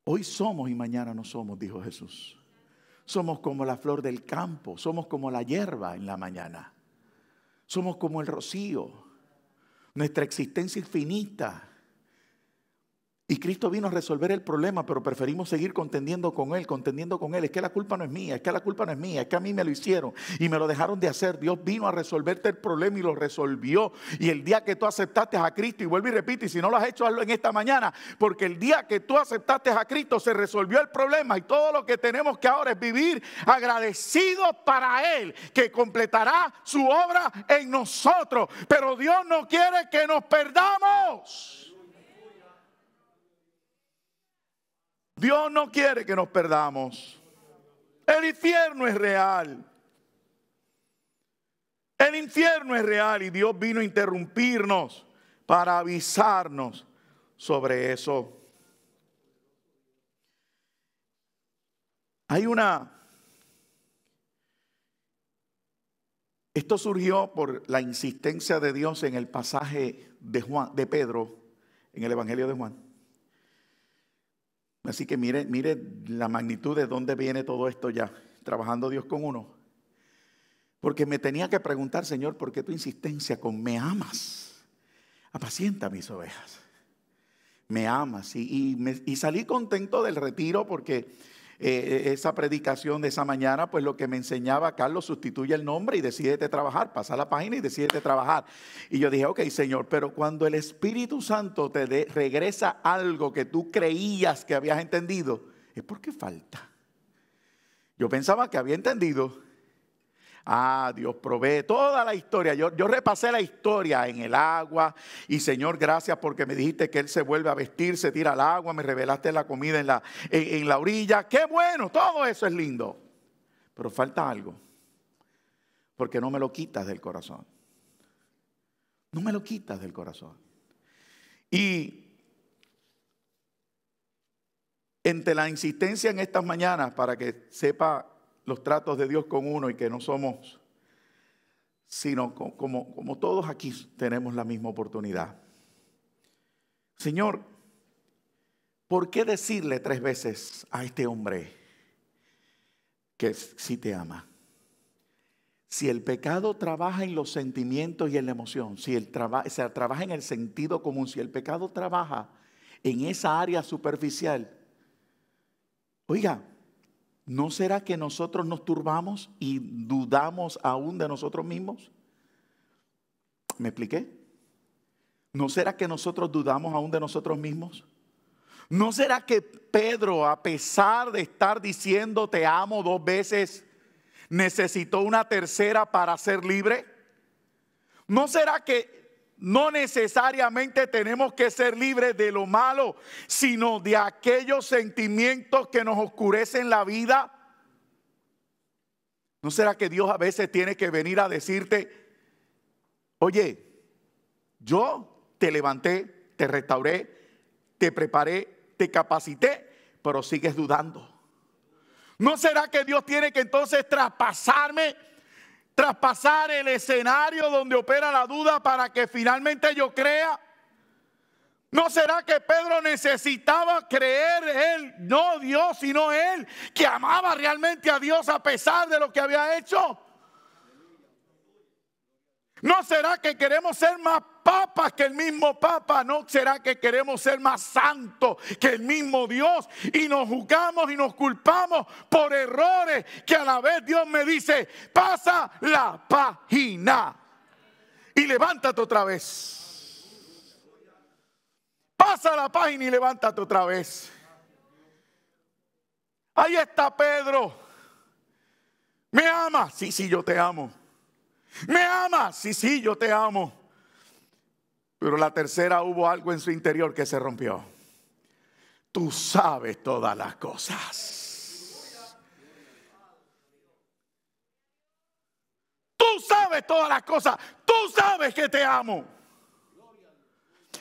Hoy somos y mañana no somos, dijo Jesús. Somos como la flor del campo, somos como la hierba en la mañana. Somos como el rocío. Nuestra existencia es finita. Y Cristo vino a resolver el problema, pero preferimos seguir contendiendo con Él, contendiendo con Él. Es que la culpa no es mía, es que la culpa no es mía, es que a mí me lo hicieron y me lo dejaron de hacer. Dios vino a resolverte el problema y lo resolvió. Y el día que tú aceptaste a Cristo, y vuelvo y repito, y si no lo has hecho, hazlo en esta mañana, porque el día que tú aceptaste a Cristo se resolvió el problema y todo lo que tenemos que ahora es vivir agradecidos para Él, que completará su obra en nosotros. Pero Dios no quiere que nos perdamos. Dios no quiere que nos perdamos. El infierno es real. El infierno es real y Dios vino a interrumpirnos para avisarnos sobre eso. Hay una... Esto surgió por la insistencia de Dios en el pasaje de Juan de Pedro en el evangelio de Juan. Así que mire, mire la magnitud de dónde viene todo esto ya, trabajando Dios con uno. Porque me tenía que preguntar, Señor, ¿por qué tu insistencia con me amas? Apacienta mis ovejas. Me amas. Y, y salí contento del retiro porque eh, eh, esa predicación de esa mañana, pues lo que me enseñaba Carlos, sustituye el nombre y decídete trabajar, pasa la página y decídete trabajar. Y yo dije, ok, Señor, pero cuando el Espíritu Santo te regresa algo que tú creías que habías entendido, es porque falta. Yo pensaba que había entendido, Ah, Dios provee toda la historia. Yo, repasé la historia en el agua. Y Señor, gracias porque me dijiste que Él se vuelve a vestir, se tira al agua, me revelaste la comida en la, en la orilla. Qué bueno, todo eso es lindo. Pero falta algo. Porque no me lo quitas del corazón. No me lo quitas del corazón. Y entre la insistencia en estas mañanas, para que sepa los tratos de Dios con uno y que no somos, sino como, todos aquí tenemos la misma oportunidad. Señor, ¿por qué decirle tres veces a este hombre que sí te ama? Si el pecado trabaja en los sentimientos y en la emoción, si el trabajo, o sea, trabaja en el sentido común, si el pecado trabaja en esa área superficial, oiga, ¿No será que nosotros nos turbamos y dudamos aún de nosotros mismos? ¿Me expliqué? ¿No será que nosotros dudamos aún de nosotros mismos? ¿No será que Pedro, a pesar de estar diciendo te amo dos veces, necesitó una tercera para ser libre? ¿No será que no necesariamente tenemos que ser libres de lo malo, sino de aquellos sentimientos que nos oscurecen la vida. ¿No será que Dios a veces tiene que venir a decirte, oye, yo te levanté, te restauré, te preparé, te capacité, pero sigues dudando? ¿No será que Dios tiene que entonces traspasarme? traspasar el escenario donde opera la duda para que finalmente yo crea? ¿No será que Pedro necesitaba creer él, no Dios, sino él, que amaba realmente a Dios a pesar de lo que había hecho? ¿No será que queremos ser más papas que el mismo papa. ¿No será que queremos ser más santos que el mismo Dios? Y nos juzgamos y nos culpamos por errores que a la vez Dios me dice, pasa la página y levántate otra vez. Pasa la página y levántate otra vez. Ahí está Pedro. ¿Me ama? Sí, sí, yo te amo. ¿Me ama? Sí, sí, yo te amo. Pero la tercera hubo algo en su interior que se rompió. Tú sabes todas las cosas. Tú sabes todas las cosas. Tú sabes que te amo.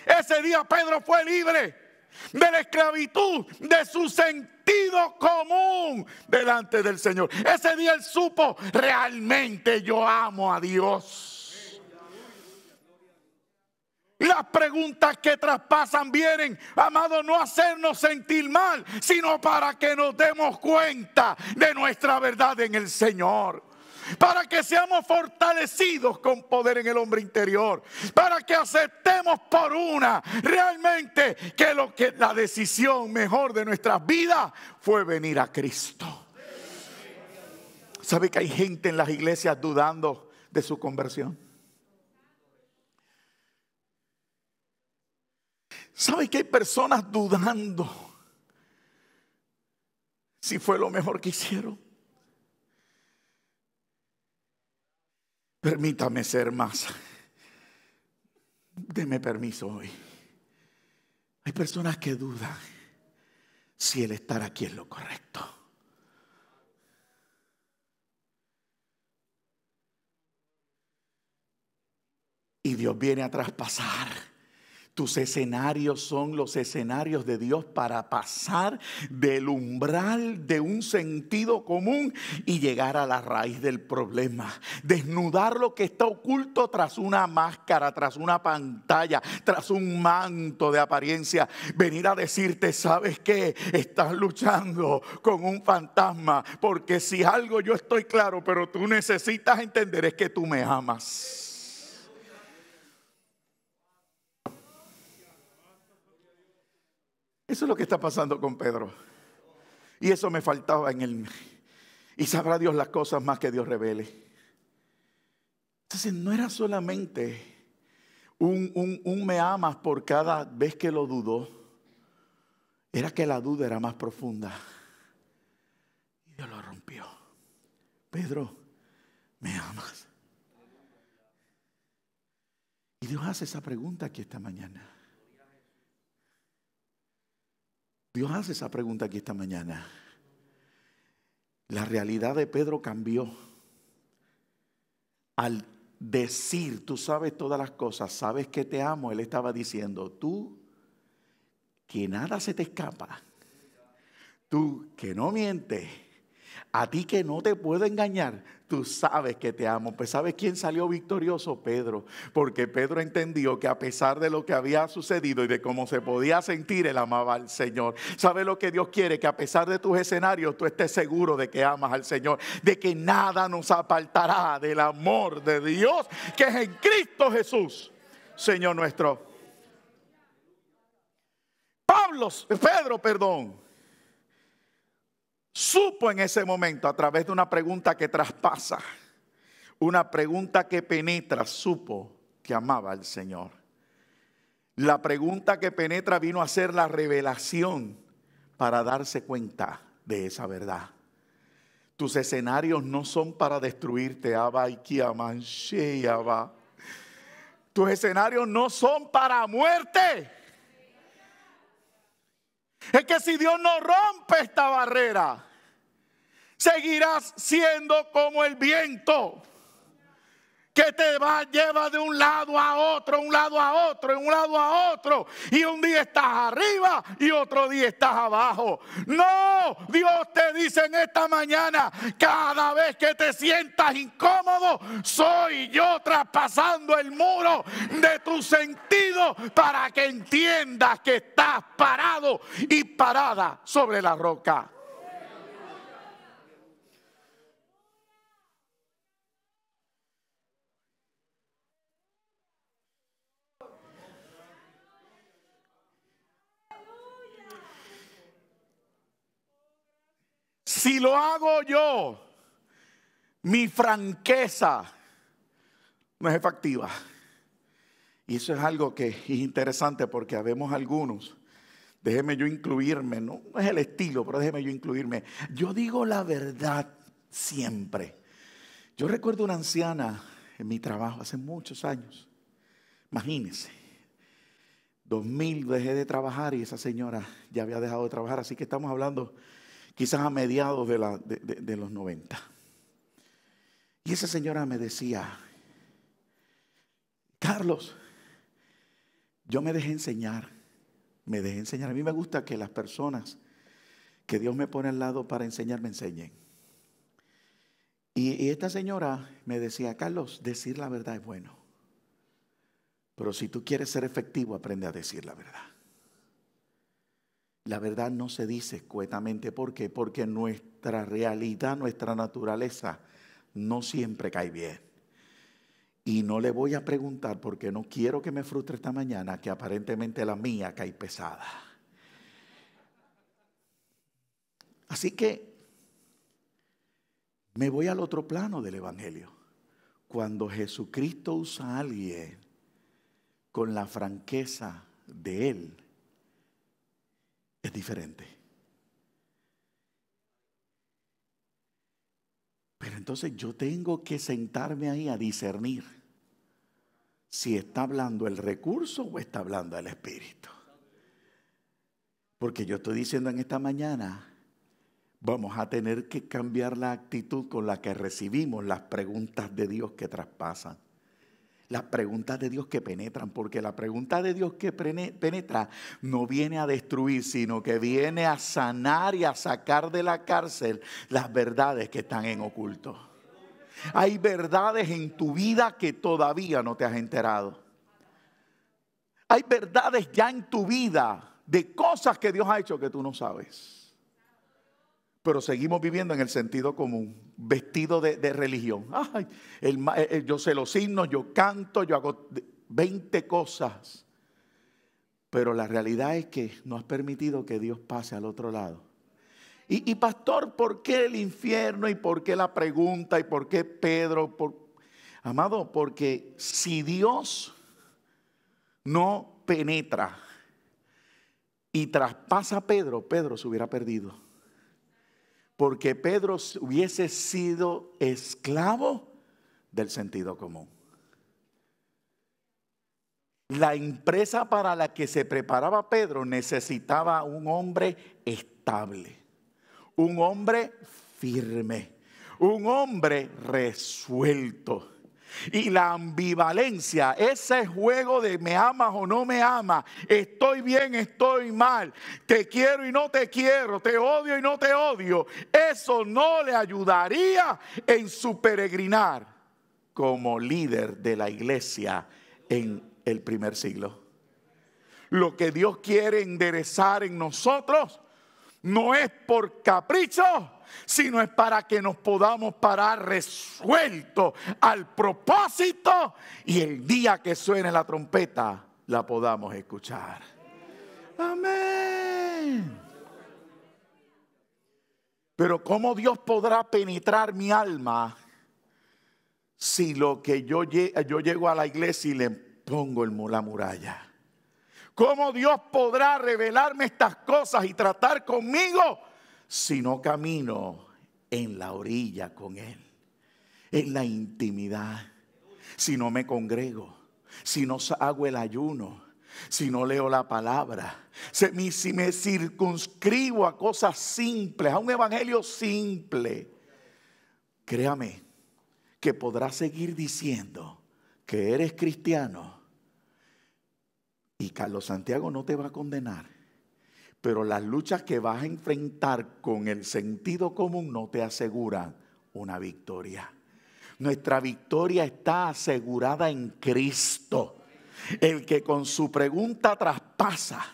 Ese día Pedro fue libre de la esclavitud de su sentido común delante del Señor. Ese día él supo, realmente yo amo a Dios. Las preguntas que traspasan vienen, amado, no hacernos sentir mal, sino para que nos demos cuenta de nuestra verdad en el Señor para que seamos fortalecidos con poder en el hombre interior, para que aceptemos por una realmente que lo que la decisión mejor de nuestras vidas fue venir a Cristo. ¿Sabe que hay gente en las iglesias dudando de su conversión? ¿Sabe que hay personas dudando si fue lo mejor que hicieron? Permítame ser más. Deme permiso hoy. Hay personas que dudan si el estar aquí es lo correcto. Y Dios viene a traspasar tus escenarios son los escenarios de Dios para pasar del umbral de un sentido común y llegar a la raíz del problema. Desnudar lo que está oculto tras una máscara, tras una pantalla, tras un manto de apariencia. Venir a decirte, ¿sabes qué? Estás luchando con un fantasma. Porque si algo yo estoy claro, pero tú necesitas entender es que tú me amas. Eso es lo que está pasando con Pedro. Y eso me faltaba en él. Y sabrá Dios las cosas más que Dios revele. Entonces no era solamente un, me amas por cada vez que lo dudó. Era que la duda era más profunda. Y Dios lo rompió. Pedro, me amas. Y Dios hace esa pregunta aquí esta mañana. Dios hace esa pregunta aquí esta mañana. La realidad de Pedro cambió al decir, tú sabes todas las cosas, sabes que te amo, él estaba diciendo, tú que nada se te escapa, tú que no mientes a ti que no te puedo engañar, tú sabes que te amo. Pues sabes quién salió victorioso, Pedro. Porque Pedro entendió que a pesar de lo que había sucedido y de cómo se podía sentir, él amaba al Señor. ¿Sabe lo que Dios quiere? Que a pesar de tus escenarios, tú estés seguro de que amas al Señor. De que nada nos apartará del amor de Dios, que es en Cristo Jesús, Señor nuestro. Pablo, Pedro, perdón supo en ese momento a través de una pregunta que traspasa, una pregunta que penetra, supo que amaba al Señor. La pregunta que penetra vino a ser la revelación para darse cuenta de esa verdad. Tus escenarios no son para destruirte, Abba y Tus escenarios no son para muerte es que si Dios no rompe esta barrera, seguirás siendo como el viento que te va, lleva de un lado a otro, un lado a otro, un lado a otro. Y un día estás arriba y otro día estás abajo. No, Dios te dice en esta mañana, cada vez que te sientas incómodo, soy yo traspasando el muro de tu sentido para que entiendas que estás parado y parada sobre la roca. Si lo hago yo, mi franqueza no es efectiva. Y eso es algo que es interesante porque habemos algunos, déjeme yo incluirme, no, es el estilo, pero déjeme yo incluirme. Yo digo la verdad siempre. Yo recuerdo una anciana en mi trabajo hace muchos años. Imagínense, 2000 dejé de trabajar y esa señora ya había dejado de trabajar, así que estamos hablando quizás a mediados de, los 90. Y esa señora me decía, Carlos, yo me dejé enseñar, me dejé enseñar. A mí me gusta que las personas que Dios me pone al lado para enseñar, me enseñen. y esta señora me decía, Carlos, decir la verdad es bueno, pero si tú quieres ser efectivo, aprende a decir la verdad. La verdad no se dice escuetamente. ¿Por qué? Porque nuestra realidad, nuestra naturaleza, no siempre cae bien. Y no le voy a preguntar porque no quiero que me frustre esta mañana que aparentemente la mía cae pesada. Así que me voy al otro plano del Evangelio. Cuando Jesucristo usa a alguien con la franqueza de Él, es diferente. Pero entonces yo tengo que sentarme ahí a discernir si está hablando el recurso o está hablando el espíritu. Porque yo estoy diciendo en esta mañana, vamos a tener que cambiar la actitud con la que recibimos las preguntas de Dios que traspasan las preguntas de Dios que penetran, porque la pregunta de Dios que penetra no viene a destruir, sino que viene a sanar y a sacar de la cárcel las verdades que están en oculto. Hay verdades en tu vida que todavía no te has enterado. Hay verdades ya en tu vida de cosas que Dios ha hecho que tú no sabes pero seguimos viviendo en el sentido común, vestido de, religión. Eh, eh, yo sé los signos, yo canto, yo hago 20 cosas. Pero la realidad es que no has permitido que Dios pase al otro lado. Y, pastor, ¿por qué el infierno? ¿Y por qué la pregunta? ¿Y por qué Pedro? Por... Amado, porque si Dios no penetra y traspasa a Pedro, Pedro se hubiera perdido porque Pedro hubiese sido esclavo del sentido común. La empresa para la que se preparaba Pedro necesitaba un hombre estable, un hombre firme, un hombre resuelto. Y la ambivalencia, ese juego de me amas o no me amas, estoy bien, estoy mal, te quiero y no te quiero, te odio y no te odio, eso no le ayudaría en su peregrinar como líder de la iglesia en el primer siglo. Lo que Dios quiere enderezar en nosotros no es por capricho, sino es para que nos podamos parar resueltos al propósito y el día que suene la trompeta la podamos escuchar. Amén. Pero ¿cómo Dios podrá penetrar mi alma si lo que yo, llego a la iglesia y le pongo el, la muralla? ¿Cómo Dios podrá revelarme estas cosas y tratar conmigo si no camino en la orilla con Él, en la intimidad. Si no me congrego, si no hago el ayuno, si no leo la palabra, si me circunscribo a cosas simples, a un evangelio simple, créame que podrás seguir diciendo que eres cristiano y Carlos Santiago no te va a condenar pero las luchas que vas a enfrentar con el sentido común no te aseguran una victoria. Nuestra victoria está asegurada en Cristo, el que con su pregunta traspasa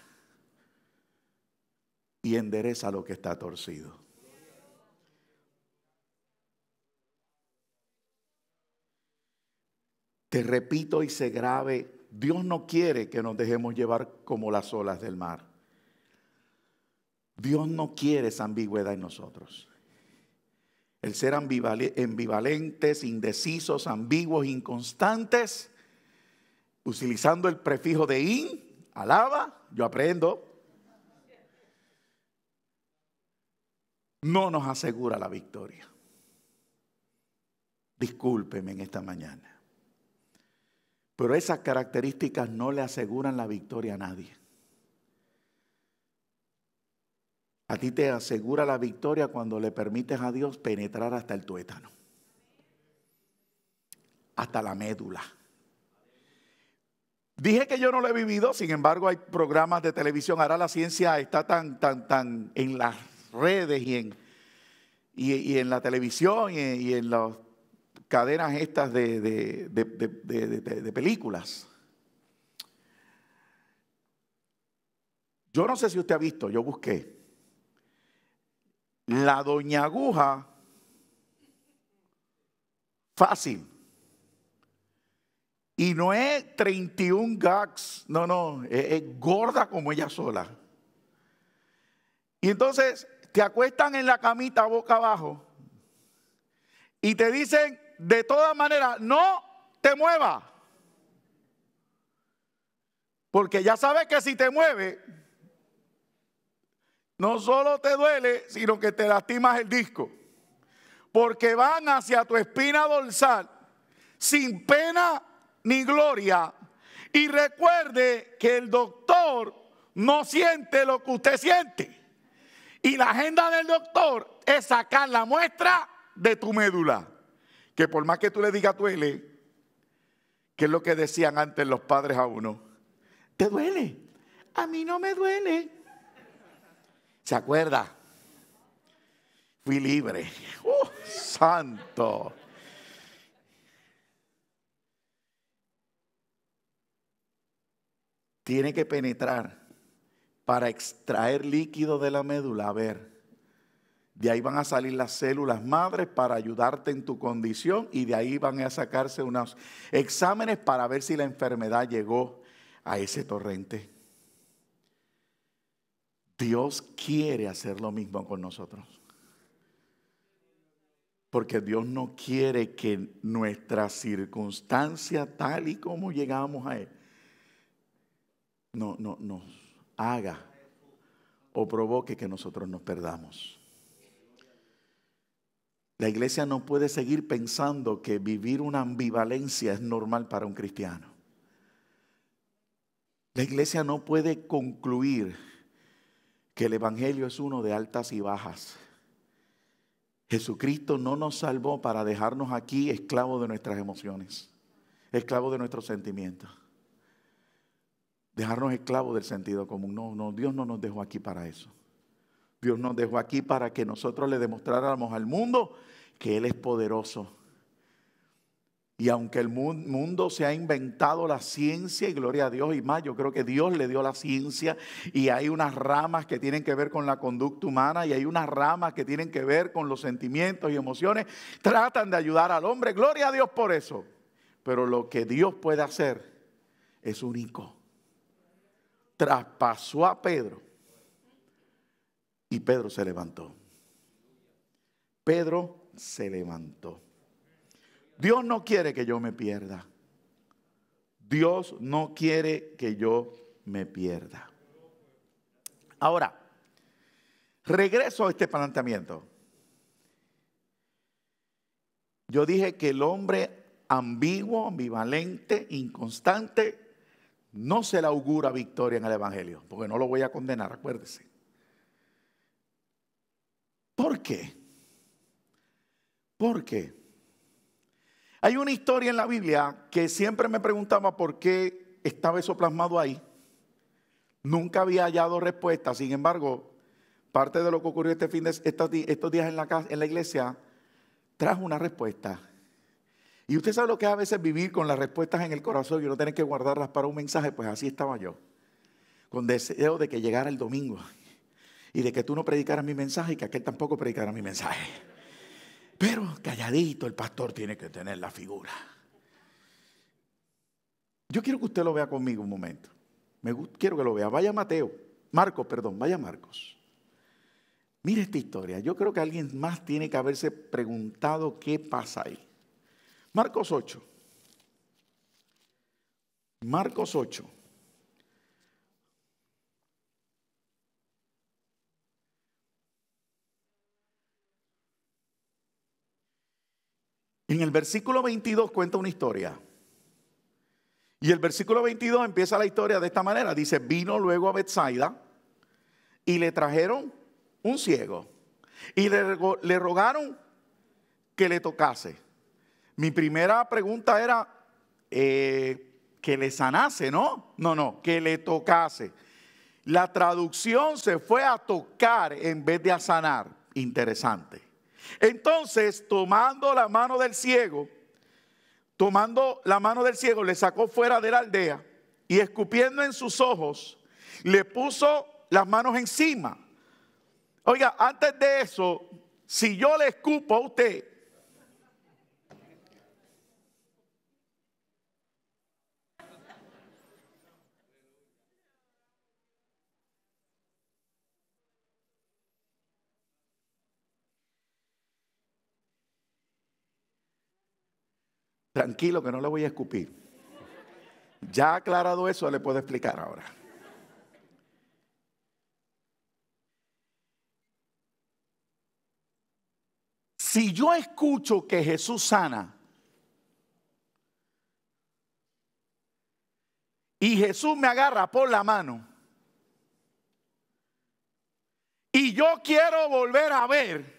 y endereza lo que está torcido. Te repito y se grave, Dios no quiere que nos dejemos llevar como las olas del mar. Dios no quiere esa ambigüedad en nosotros. El ser ambivalentes, indecisos, ambiguos, inconstantes, utilizando el prefijo de in, alaba, yo aprendo. No nos asegura la victoria. Discúlpeme en esta mañana. Pero esas características no le aseguran la victoria a nadie. A ti te asegura la victoria cuando le permites a Dios penetrar hasta el tuétano, hasta la médula. Dije que yo no lo he vivido, sin embargo hay programas de televisión, ahora la ciencia está tan, tan, tan en las redes y en, y, en la televisión y, en, las cadenas estas de películas. Yo no sé si usted ha visto, yo busqué la doña aguja, fácil. Y no es 31 gags, no, no, es, gorda como ella sola. Y entonces te acuestan en la camita boca abajo y te dicen de todas maneras, no te muevas. Porque ya sabes que si te mueves, no solo te duele, sino que te lastimas el disco. Porque van hacia tu espina dorsal sin pena ni gloria. Y recuerde que el doctor no siente lo que usted siente. Y la agenda del doctor es sacar la muestra de tu médula. Que por más que tú le digas duele, que es lo que decían antes los padres a uno, te duele. A mí no me duele. ¿Se acuerda? Fui libre. ¡Oh, santo. Tiene que penetrar para extraer líquido de la médula. A ver, de ahí van a salir las células madres para ayudarte en tu condición y de ahí van a sacarse unos exámenes para ver si la enfermedad llegó a ese torrente. Dios quiere hacer lo mismo con nosotros. Porque Dios no quiere que nuestra circunstancia tal y como llegamos a Él no, no, nos haga o provoque que nosotros nos perdamos. La iglesia no puede seguir pensando que vivir una ambivalencia es normal para un cristiano. La iglesia no puede concluir que el Evangelio es uno de altas y bajas. Jesucristo no nos salvó para dejarnos aquí esclavos de nuestras emociones, esclavos de nuestros sentimientos, dejarnos esclavos del sentido común. No, no, Dios no nos dejó aquí para eso. Dios nos dejó aquí para que nosotros le demostráramos al mundo que Él es poderoso y aunque el mundo se ha inventado la ciencia, y gloria a Dios, y más, yo creo que Dios le dio la ciencia, y hay unas ramas que tienen que ver con la conducta humana, y hay unas ramas que tienen que ver con los sentimientos y emociones, tratan de ayudar al hombre, gloria a Dios por eso. Pero lo que Dios puede hacer es único. Traspasó a Pedro, y Pedro se levantó. Pedro se levantó. Dios no quiere que yo me pierda. Dios no quiere que yo me pierda. Ahora, regreso a este planteamiento. Yo dije que el hombre ambiguo, ambivalente, inconstante, no se le augura victoria en el Evangelio, porque no lo voy a condenar, acuérdese. ¿Por qué? ¿Por qué? Hay una historia en la Biblia que siempre me preguntaba por qué estaba eso plasmado ahí. Nunca había hallado respuesta. Sin embargo, parte de lo que ocurrió este fin de, estos, días en la, en la iglesia trajo una respuesta. Y usted sabe lo que a veces vivir con las respuestas en el corazón y no tener que guardarlas para un mensaje. Pues así estaba yo, con deseo de que llegara el domingo y de que tú no predicaras mi mensaje y que aquel tampoco predicara mi mensaje. Pero calladito el pastor tiene que tener la figura. Yo quiero que usted lo vea conmigo un momento. Me quiero que lo vea. Vaya Mateo. Marcos, perdón, vaya Marcos. Mire esta historia. Yo creo que alguien más tiene que haberse preguntado qué pasa ahí. Marcos 8. Marcos 8. En el versículo 22 cuenta una historia. Y el versículo 22 empieza la historia de esta manera. Dice, vino luego a Bethsaida y le trajeron un ciego. Y le, rogaron que le tocase. Mi primera pregunta era eh, que le sanase, ¿no? No, no, que le tocase. La traducción se fue a tocar en vez de a sanar. Interesante. Entonces, tomando la mano del ciego, tomando la mano del ciego, le sacó fuera de la aldea y escupiendo en sus ojos, le puso las manos encima. Oiga, antes de eso, si yo le escupo a usted Tranquilo que no le voy a escupir. Ya aclarado eso, le puedo explicar ahora. Si yo escucho que Jesús sana y Jesús me agarra por la mano y yo quiero volver a ver,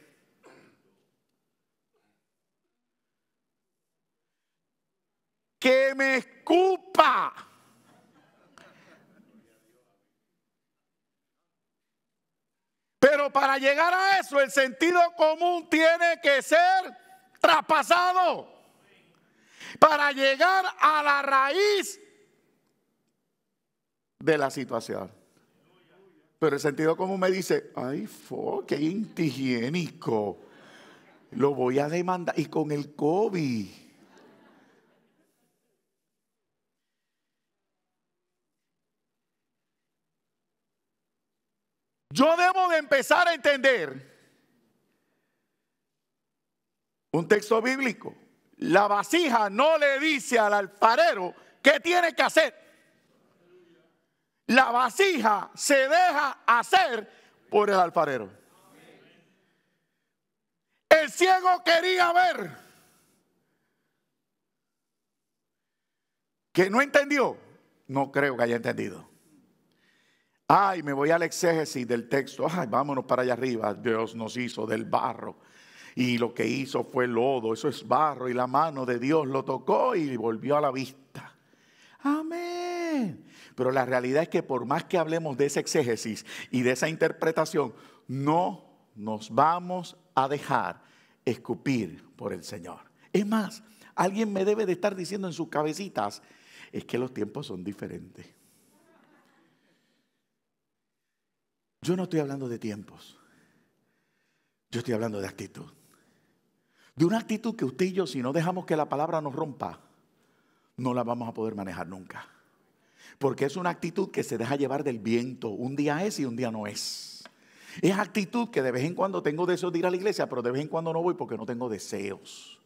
que me escupa. Pero para llegar a eso, el sentido común tiene que ser traspasado. Para llegar a la raíz de la situación. Pero el sentido común me dice, ay, fo, qué antihigiénico. Lo voy a demandar. Y con el COVID. Yo debo de empezar a entender un texto bíblico. La vasija no le dice al alfarero qué tiene que hacer. La vasija se deja hacer por el alfarero. El ciego quería ver. Que no entendió. No creo que haya entendido. Ay, me voy al exégesis del texto. Ay, vámonos para allá arriba. Dios nos hizo del barro. Y lo que hizo fue lodo. Eso es barro. Y la mano de Dios lo tocó y volvió a la vista. Amén. Pero la realidad es que por más que hablemos de ese exégesis y de esa interpretación, no nos vamos a dejar escupir por el Señor. Es más, alguien me debe de estar diciendo en sus cabecitas, es que los tiempos son diferentes. Yo no estoy hablando de tiempos. Yo estoy hablando de actitud. De una actitud que usted y yo, si no dejamos que la palabra nos rompa, no la vamos a poder manejar nunca. Porque es una actitud que se deja llevar del viento. Un día es y un día no es. Es actitud que de vez en cuando tengo deseos de ir a la iglesia, pero de vez en cuando no voy porque no tengo deseos.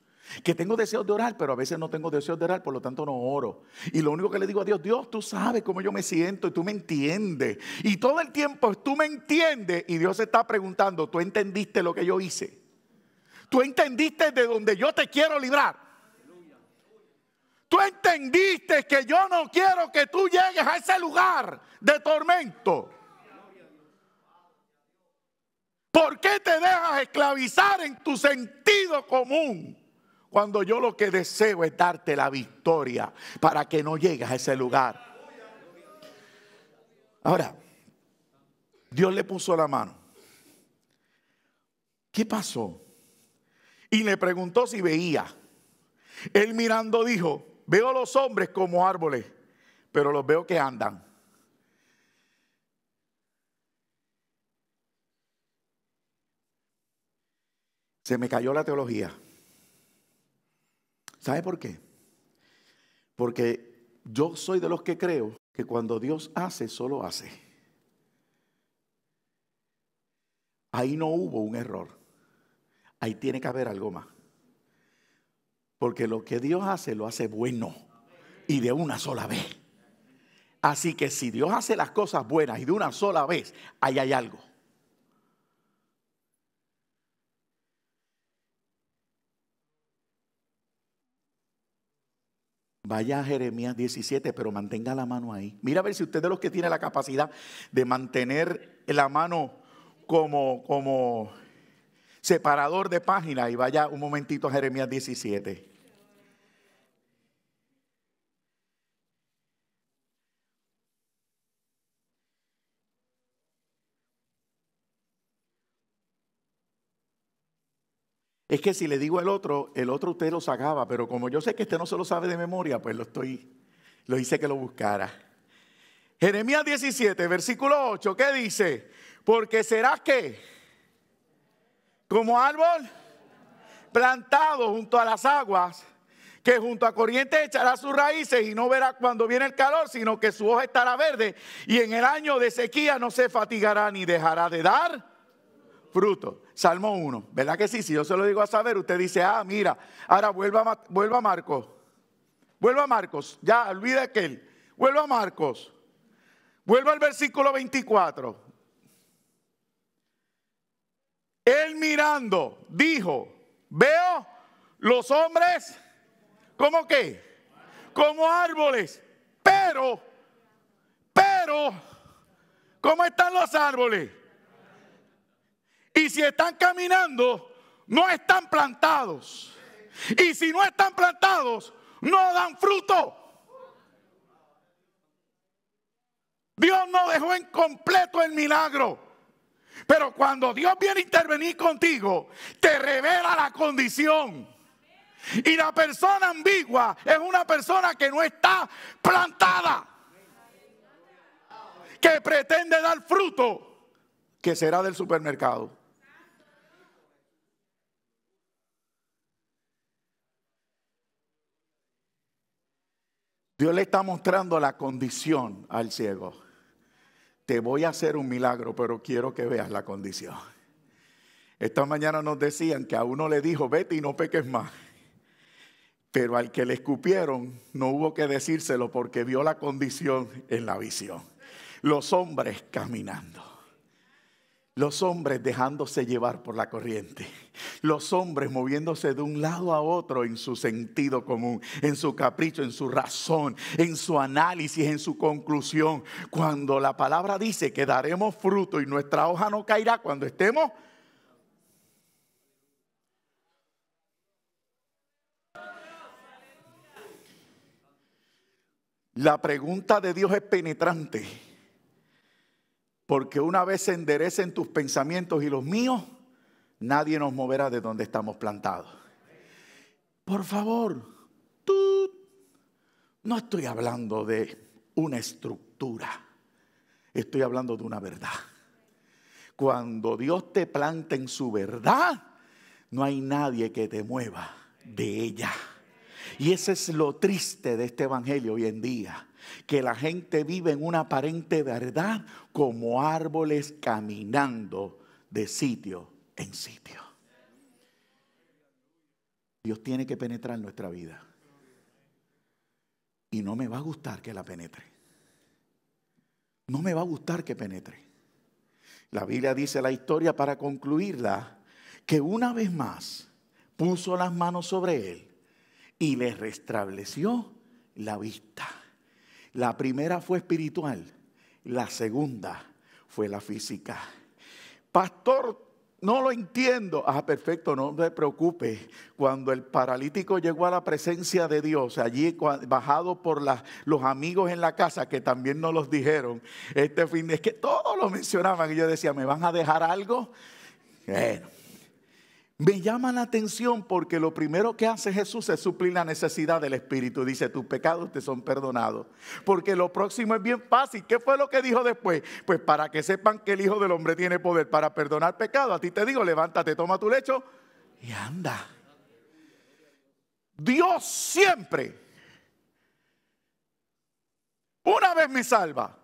Que tengo deseos de orar, pero a veces no tengo deseos de orar, por lo tanto no oro. Y lo único que le digo a Dios, Dios, tú sabes cómo yo me siento y tú me entiendes. Y todo el tiempo tú me entiendes y Dios está preguntando, ¿tú entendiste lo que yo hice? ¿Tú entendiste de donde yo te quiero librar? Tú entendiste que yo no quiero que tú llegues a ese lugar de tormento. ¿Por qué te dejas esclavizar en tu sentido común? Cuando yo lo que deseo es darte la victoria para que no llegues a ese lugar. Ahora, Dios le puso la mano. ¿Qué pasó? Y le preguntó si veía. Él mirando dijo, veo a los hombres como árboles, pero los veo que andan. Se me cayó la teología. ¿Sabe por qué? Porque yo soy de los que creo que cuando Dios hace, solo hace. Ahí no hubo un error. Ahí tiene que haber algo más. Porque lo que Dios hace, lo hace bueno y de una sola vez. Así que si Dios hace las cosas buenas y de una sola vez, ahí hay algo. Vaya a Jeremías 17, pero mantenga la mano ahí. Mira a ver si usted es de los que tiene la capacidad de mantener la mano como, como separador de página y vaya un momentito a Jeremías 17. Es que si le digo el otro, el otro usted lo sacaba, pero como yo sé que usted no se lo sabe de memoria, pues lo estoy, lo hice que lo buscara. Jeremías 17, versículo 8, ¿qué dice? Porque será que, como árbol plantado junto a las aguas, que junto a corriente echará sus raíces y no verá cuando viene el calor, sino que su hoja estará verde y en el año de sequía no se fatigará ni dejará de dar fruto. Salmo 1, ¿verdad que sí? Si yo se lo digo a saber, usted dice, ah, mira, ahora vuelva, vuelva a Marcos. Vuelva a Marcos, ya, olvida aquel. Vuelva a Marcos. Vuelva al versículo 24. Él mirando dijo, veo los hombres, ¿cómo que Como árboles, pero, pero, ¿cómo están los árboles? Y si están caminando, no están plantados. Y si no están plantados, no dan fruto. Dios no dejó en completo el milagro. Pero cuando Dios viene a intervenir contigo, te revela la condición. Y la persona ambigua es una persona que no está plantada, que pretende dar fruto, que será del supermercado. Dios le está mostrando la condición al ciego. Te voy a hacer un milagro, pero quiero que veas la condición. Esta mañana nos decían que a uno le dijo, vete y no peques más. Pero al que le escupieron, no hubo que decírselo porque vio la condición en la visión. Los hombres caminando. Los hombres dejándose llevar por la corriente. Los hombres moviéndose de un lado a otro en su sentido común, en su capricho, en su razón, en su análisis, en su conclusión. Cuando la palabra dice que daremos fruto y nuestra hoja no caerá cuando estemos. La pregunta de Dios es penetrante porque una vez se enderecen tus pensamientos y los míos, nadie nos moverá de donde estamos plantados. Por favor, tú, no estoy hablando de una estructura, estoy hablando de una verdad. Cuando Dios te planta en su verdad, no hay nadie que te mueva de ella. Y ese es lo triste de este Evangelio hoy en día que la gente vive en una aparente verdad como árboles caminando de sitio en sitio. Dios tiene que penetrar nuestra vida. Y no me va a gustar que la penetre. No me va a gustar que penetre. La Biblia dice la historia para concluirla, que una vez más puso las manos sobre él y le restableció la vista. La primera fue espiritual, la segunda fue la física. Pastor, no lo entiendo. Ah, perfecto, no te preocupes. Cuando el paralítico llegó a la presencia de Dios, allí bajado por los amigos en la casa, que también nos los dijeron, este fin es que todos lo mencionaban. Y yo decía, ¿me van a dejar algo? Bueno. Me llama la atención porque lo primero que hace Jesús es suplir la necesidad del Espíritu. Dice, tus pecados te son perdonados. Porque lo próximo es bien fácil. ¿Qué fue lo que dijo después? Pues para que sepan que el Hijo del Hombre tiene poder para perdonar pecado. A ti te digo, levántate, toma tu lecho y anda. Dios siempre, una vez me salva.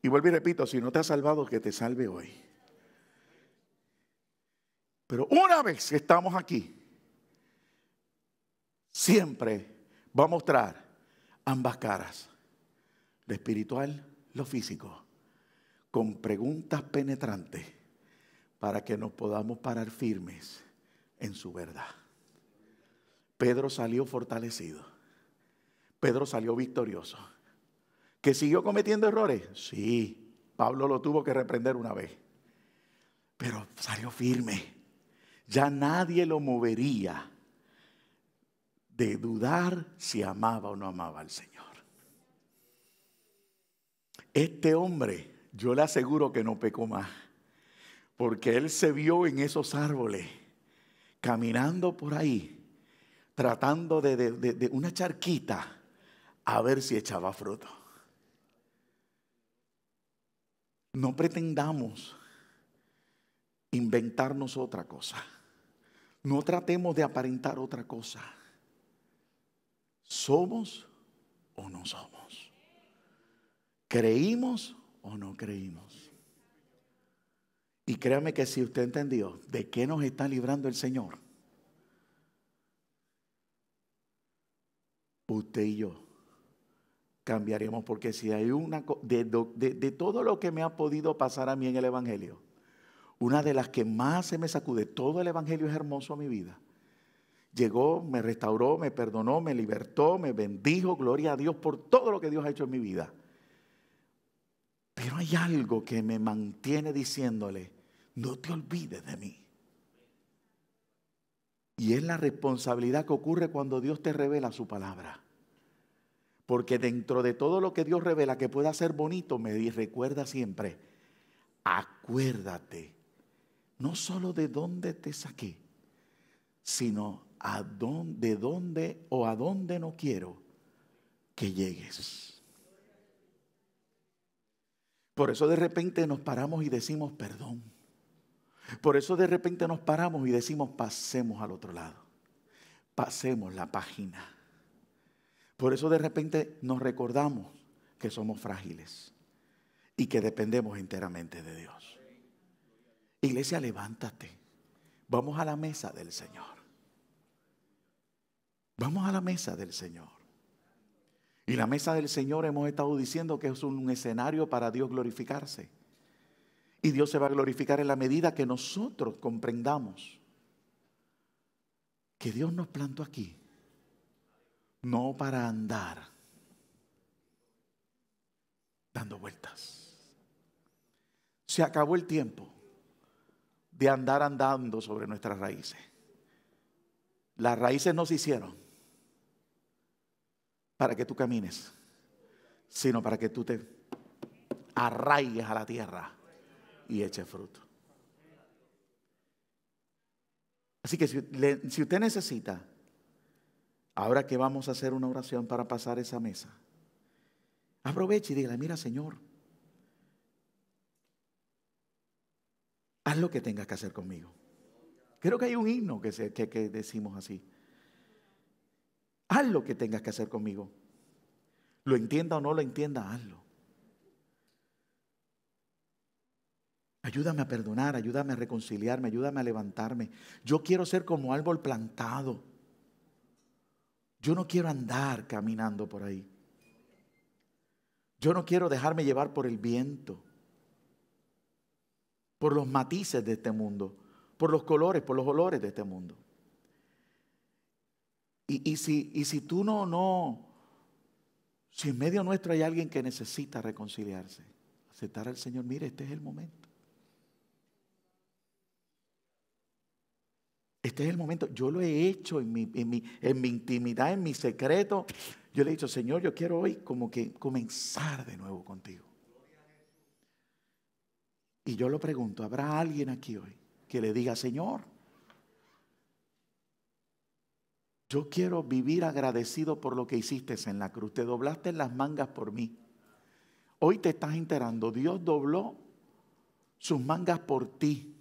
Y vuelvo y repito, si no te ha salvado, que te salve hoy. Pero una vez que estamos aquí, siempre va a mostrar ambas caras, lo espiritual, lo físico, con preguntas penetrantes para que nos podamos parar firmes en su verdad. Pedro salió fortalecido, Pedro salió victorioso. ¿Que siguió cometiendo errores? Sí, Pablo lo tuvo que reprender una vez, pero salió firme ya nadie lo movería de dudar si amaba o no amaba al Señor. Este hombre, yo le aseguro que no pecó más, porque él se vio en esos árboles, caminando por ahí, tratando de, una charquita a ver si echaba fruto. No pretendamos inventarnos otra cosa. No tratemos de aparentar otra cosa. ¿Somos o no somos? ¿Creímos o no creímos? Y créame que si usted entendió de qué nos está librando el Señor, usted y yo cambiaremos, porque si hay una de, de todo lo que me ha podido pasar a mí en el Evangelio, una de las que más se me sacude, todo el Evangelio es hermoso a mi vida. Llegó, me restauró, me perdonó, me libertó, me bendijo, gloria a Dios por todo lo que Dios ha hecho en mi vida. Pero hay algo que me mantiene diciéndole, no te olvides de mí. Y es la responsabilidad que ocurre cuando Dios te revela su palabra. Porque dentro de todo lo que Dios revela que pueda ser bonito, me recuerda siempre, acuérdate no solo de dónde te saqué, sino a dónde, de dónde o a dónde no quiero que llegues. Por eso de repente nos paramos y decimos perdón. Por eso de repente nos paramos y decimos pasemos al otro lado. Pasemos la página. Por eso de repente nos recordamos que somos frágiles y que dependemos enteramente de Dios. Iglesia, levántate. Vamos a la mesa del Señor. Vamos a la mesa del Señor. Y la mesa del Señor hemos estado diciendo que es un escenario para Dios glorificarse. Y Dios se va a glorificar en la medida que nosotros comprendamos que Dios nos plantó aquí, no para andar dando vueltas. Se acabó el tiempo de andar andando sobre nuestras raíces. Las raíces no se hicieron para que tú camines, sino para que tú te arraigues a la tierra y eches fruto. Así que si, si usted necesita, ahora que vamos a hacer una oración para pasar esa mesa, aproveche y dígale, mira Señor, haz lo que tengas que hacer conmigo. Creo que hay un himno que, se, decimos así. Haz lo que tengas que hacer conmigo. Lo entienda o no lo entienda, hazlo. Ayúdame a perdonar, ayúdame a reconciliarme, ayúdame a levantarme. Yo quiero ser como árbol plantado. Yo no quiero andar caminando por ahí. Yo no quiero dejarme llevar por el viento por los matices de este mundo, por los colores, por los olores de este mundo. Y, si, tú no, no, si en medio nuestro hay alguien que necesita reconciliarse, aceptar al Señor, mire, este es el momento. Este es el momento. Yo lo he hecho en mi, en mi intimidad, en mi secreto. Yo le he dicho, Señor, yo quiero hoy como que comenzar de nuevo contigo. Y yo lo pregunto, ¿habrá alguien aquí hoy que le diga, Señor, yo quiero vivir agradecido por lo que hiciste en la cruz, te doblaste las mangas por mí. Hoy te estás enterando, Dios dobló sus mangas por ti,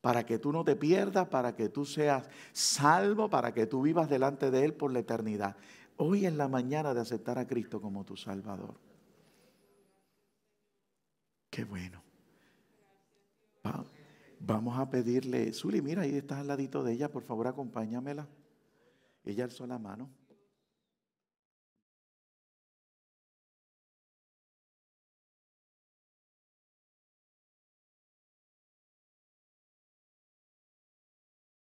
para que tú no te pierdas, para que tú seas salvo, para que tú vivas delante de Él por la eternidad. Hoy es la mañana de aceptar a Cristo como tu Salvador. Qué bueno vamos a pedirle, Zuli, mira, ahí estás al ladito de ella, por favor acompáñamela. Ella alzó la mano.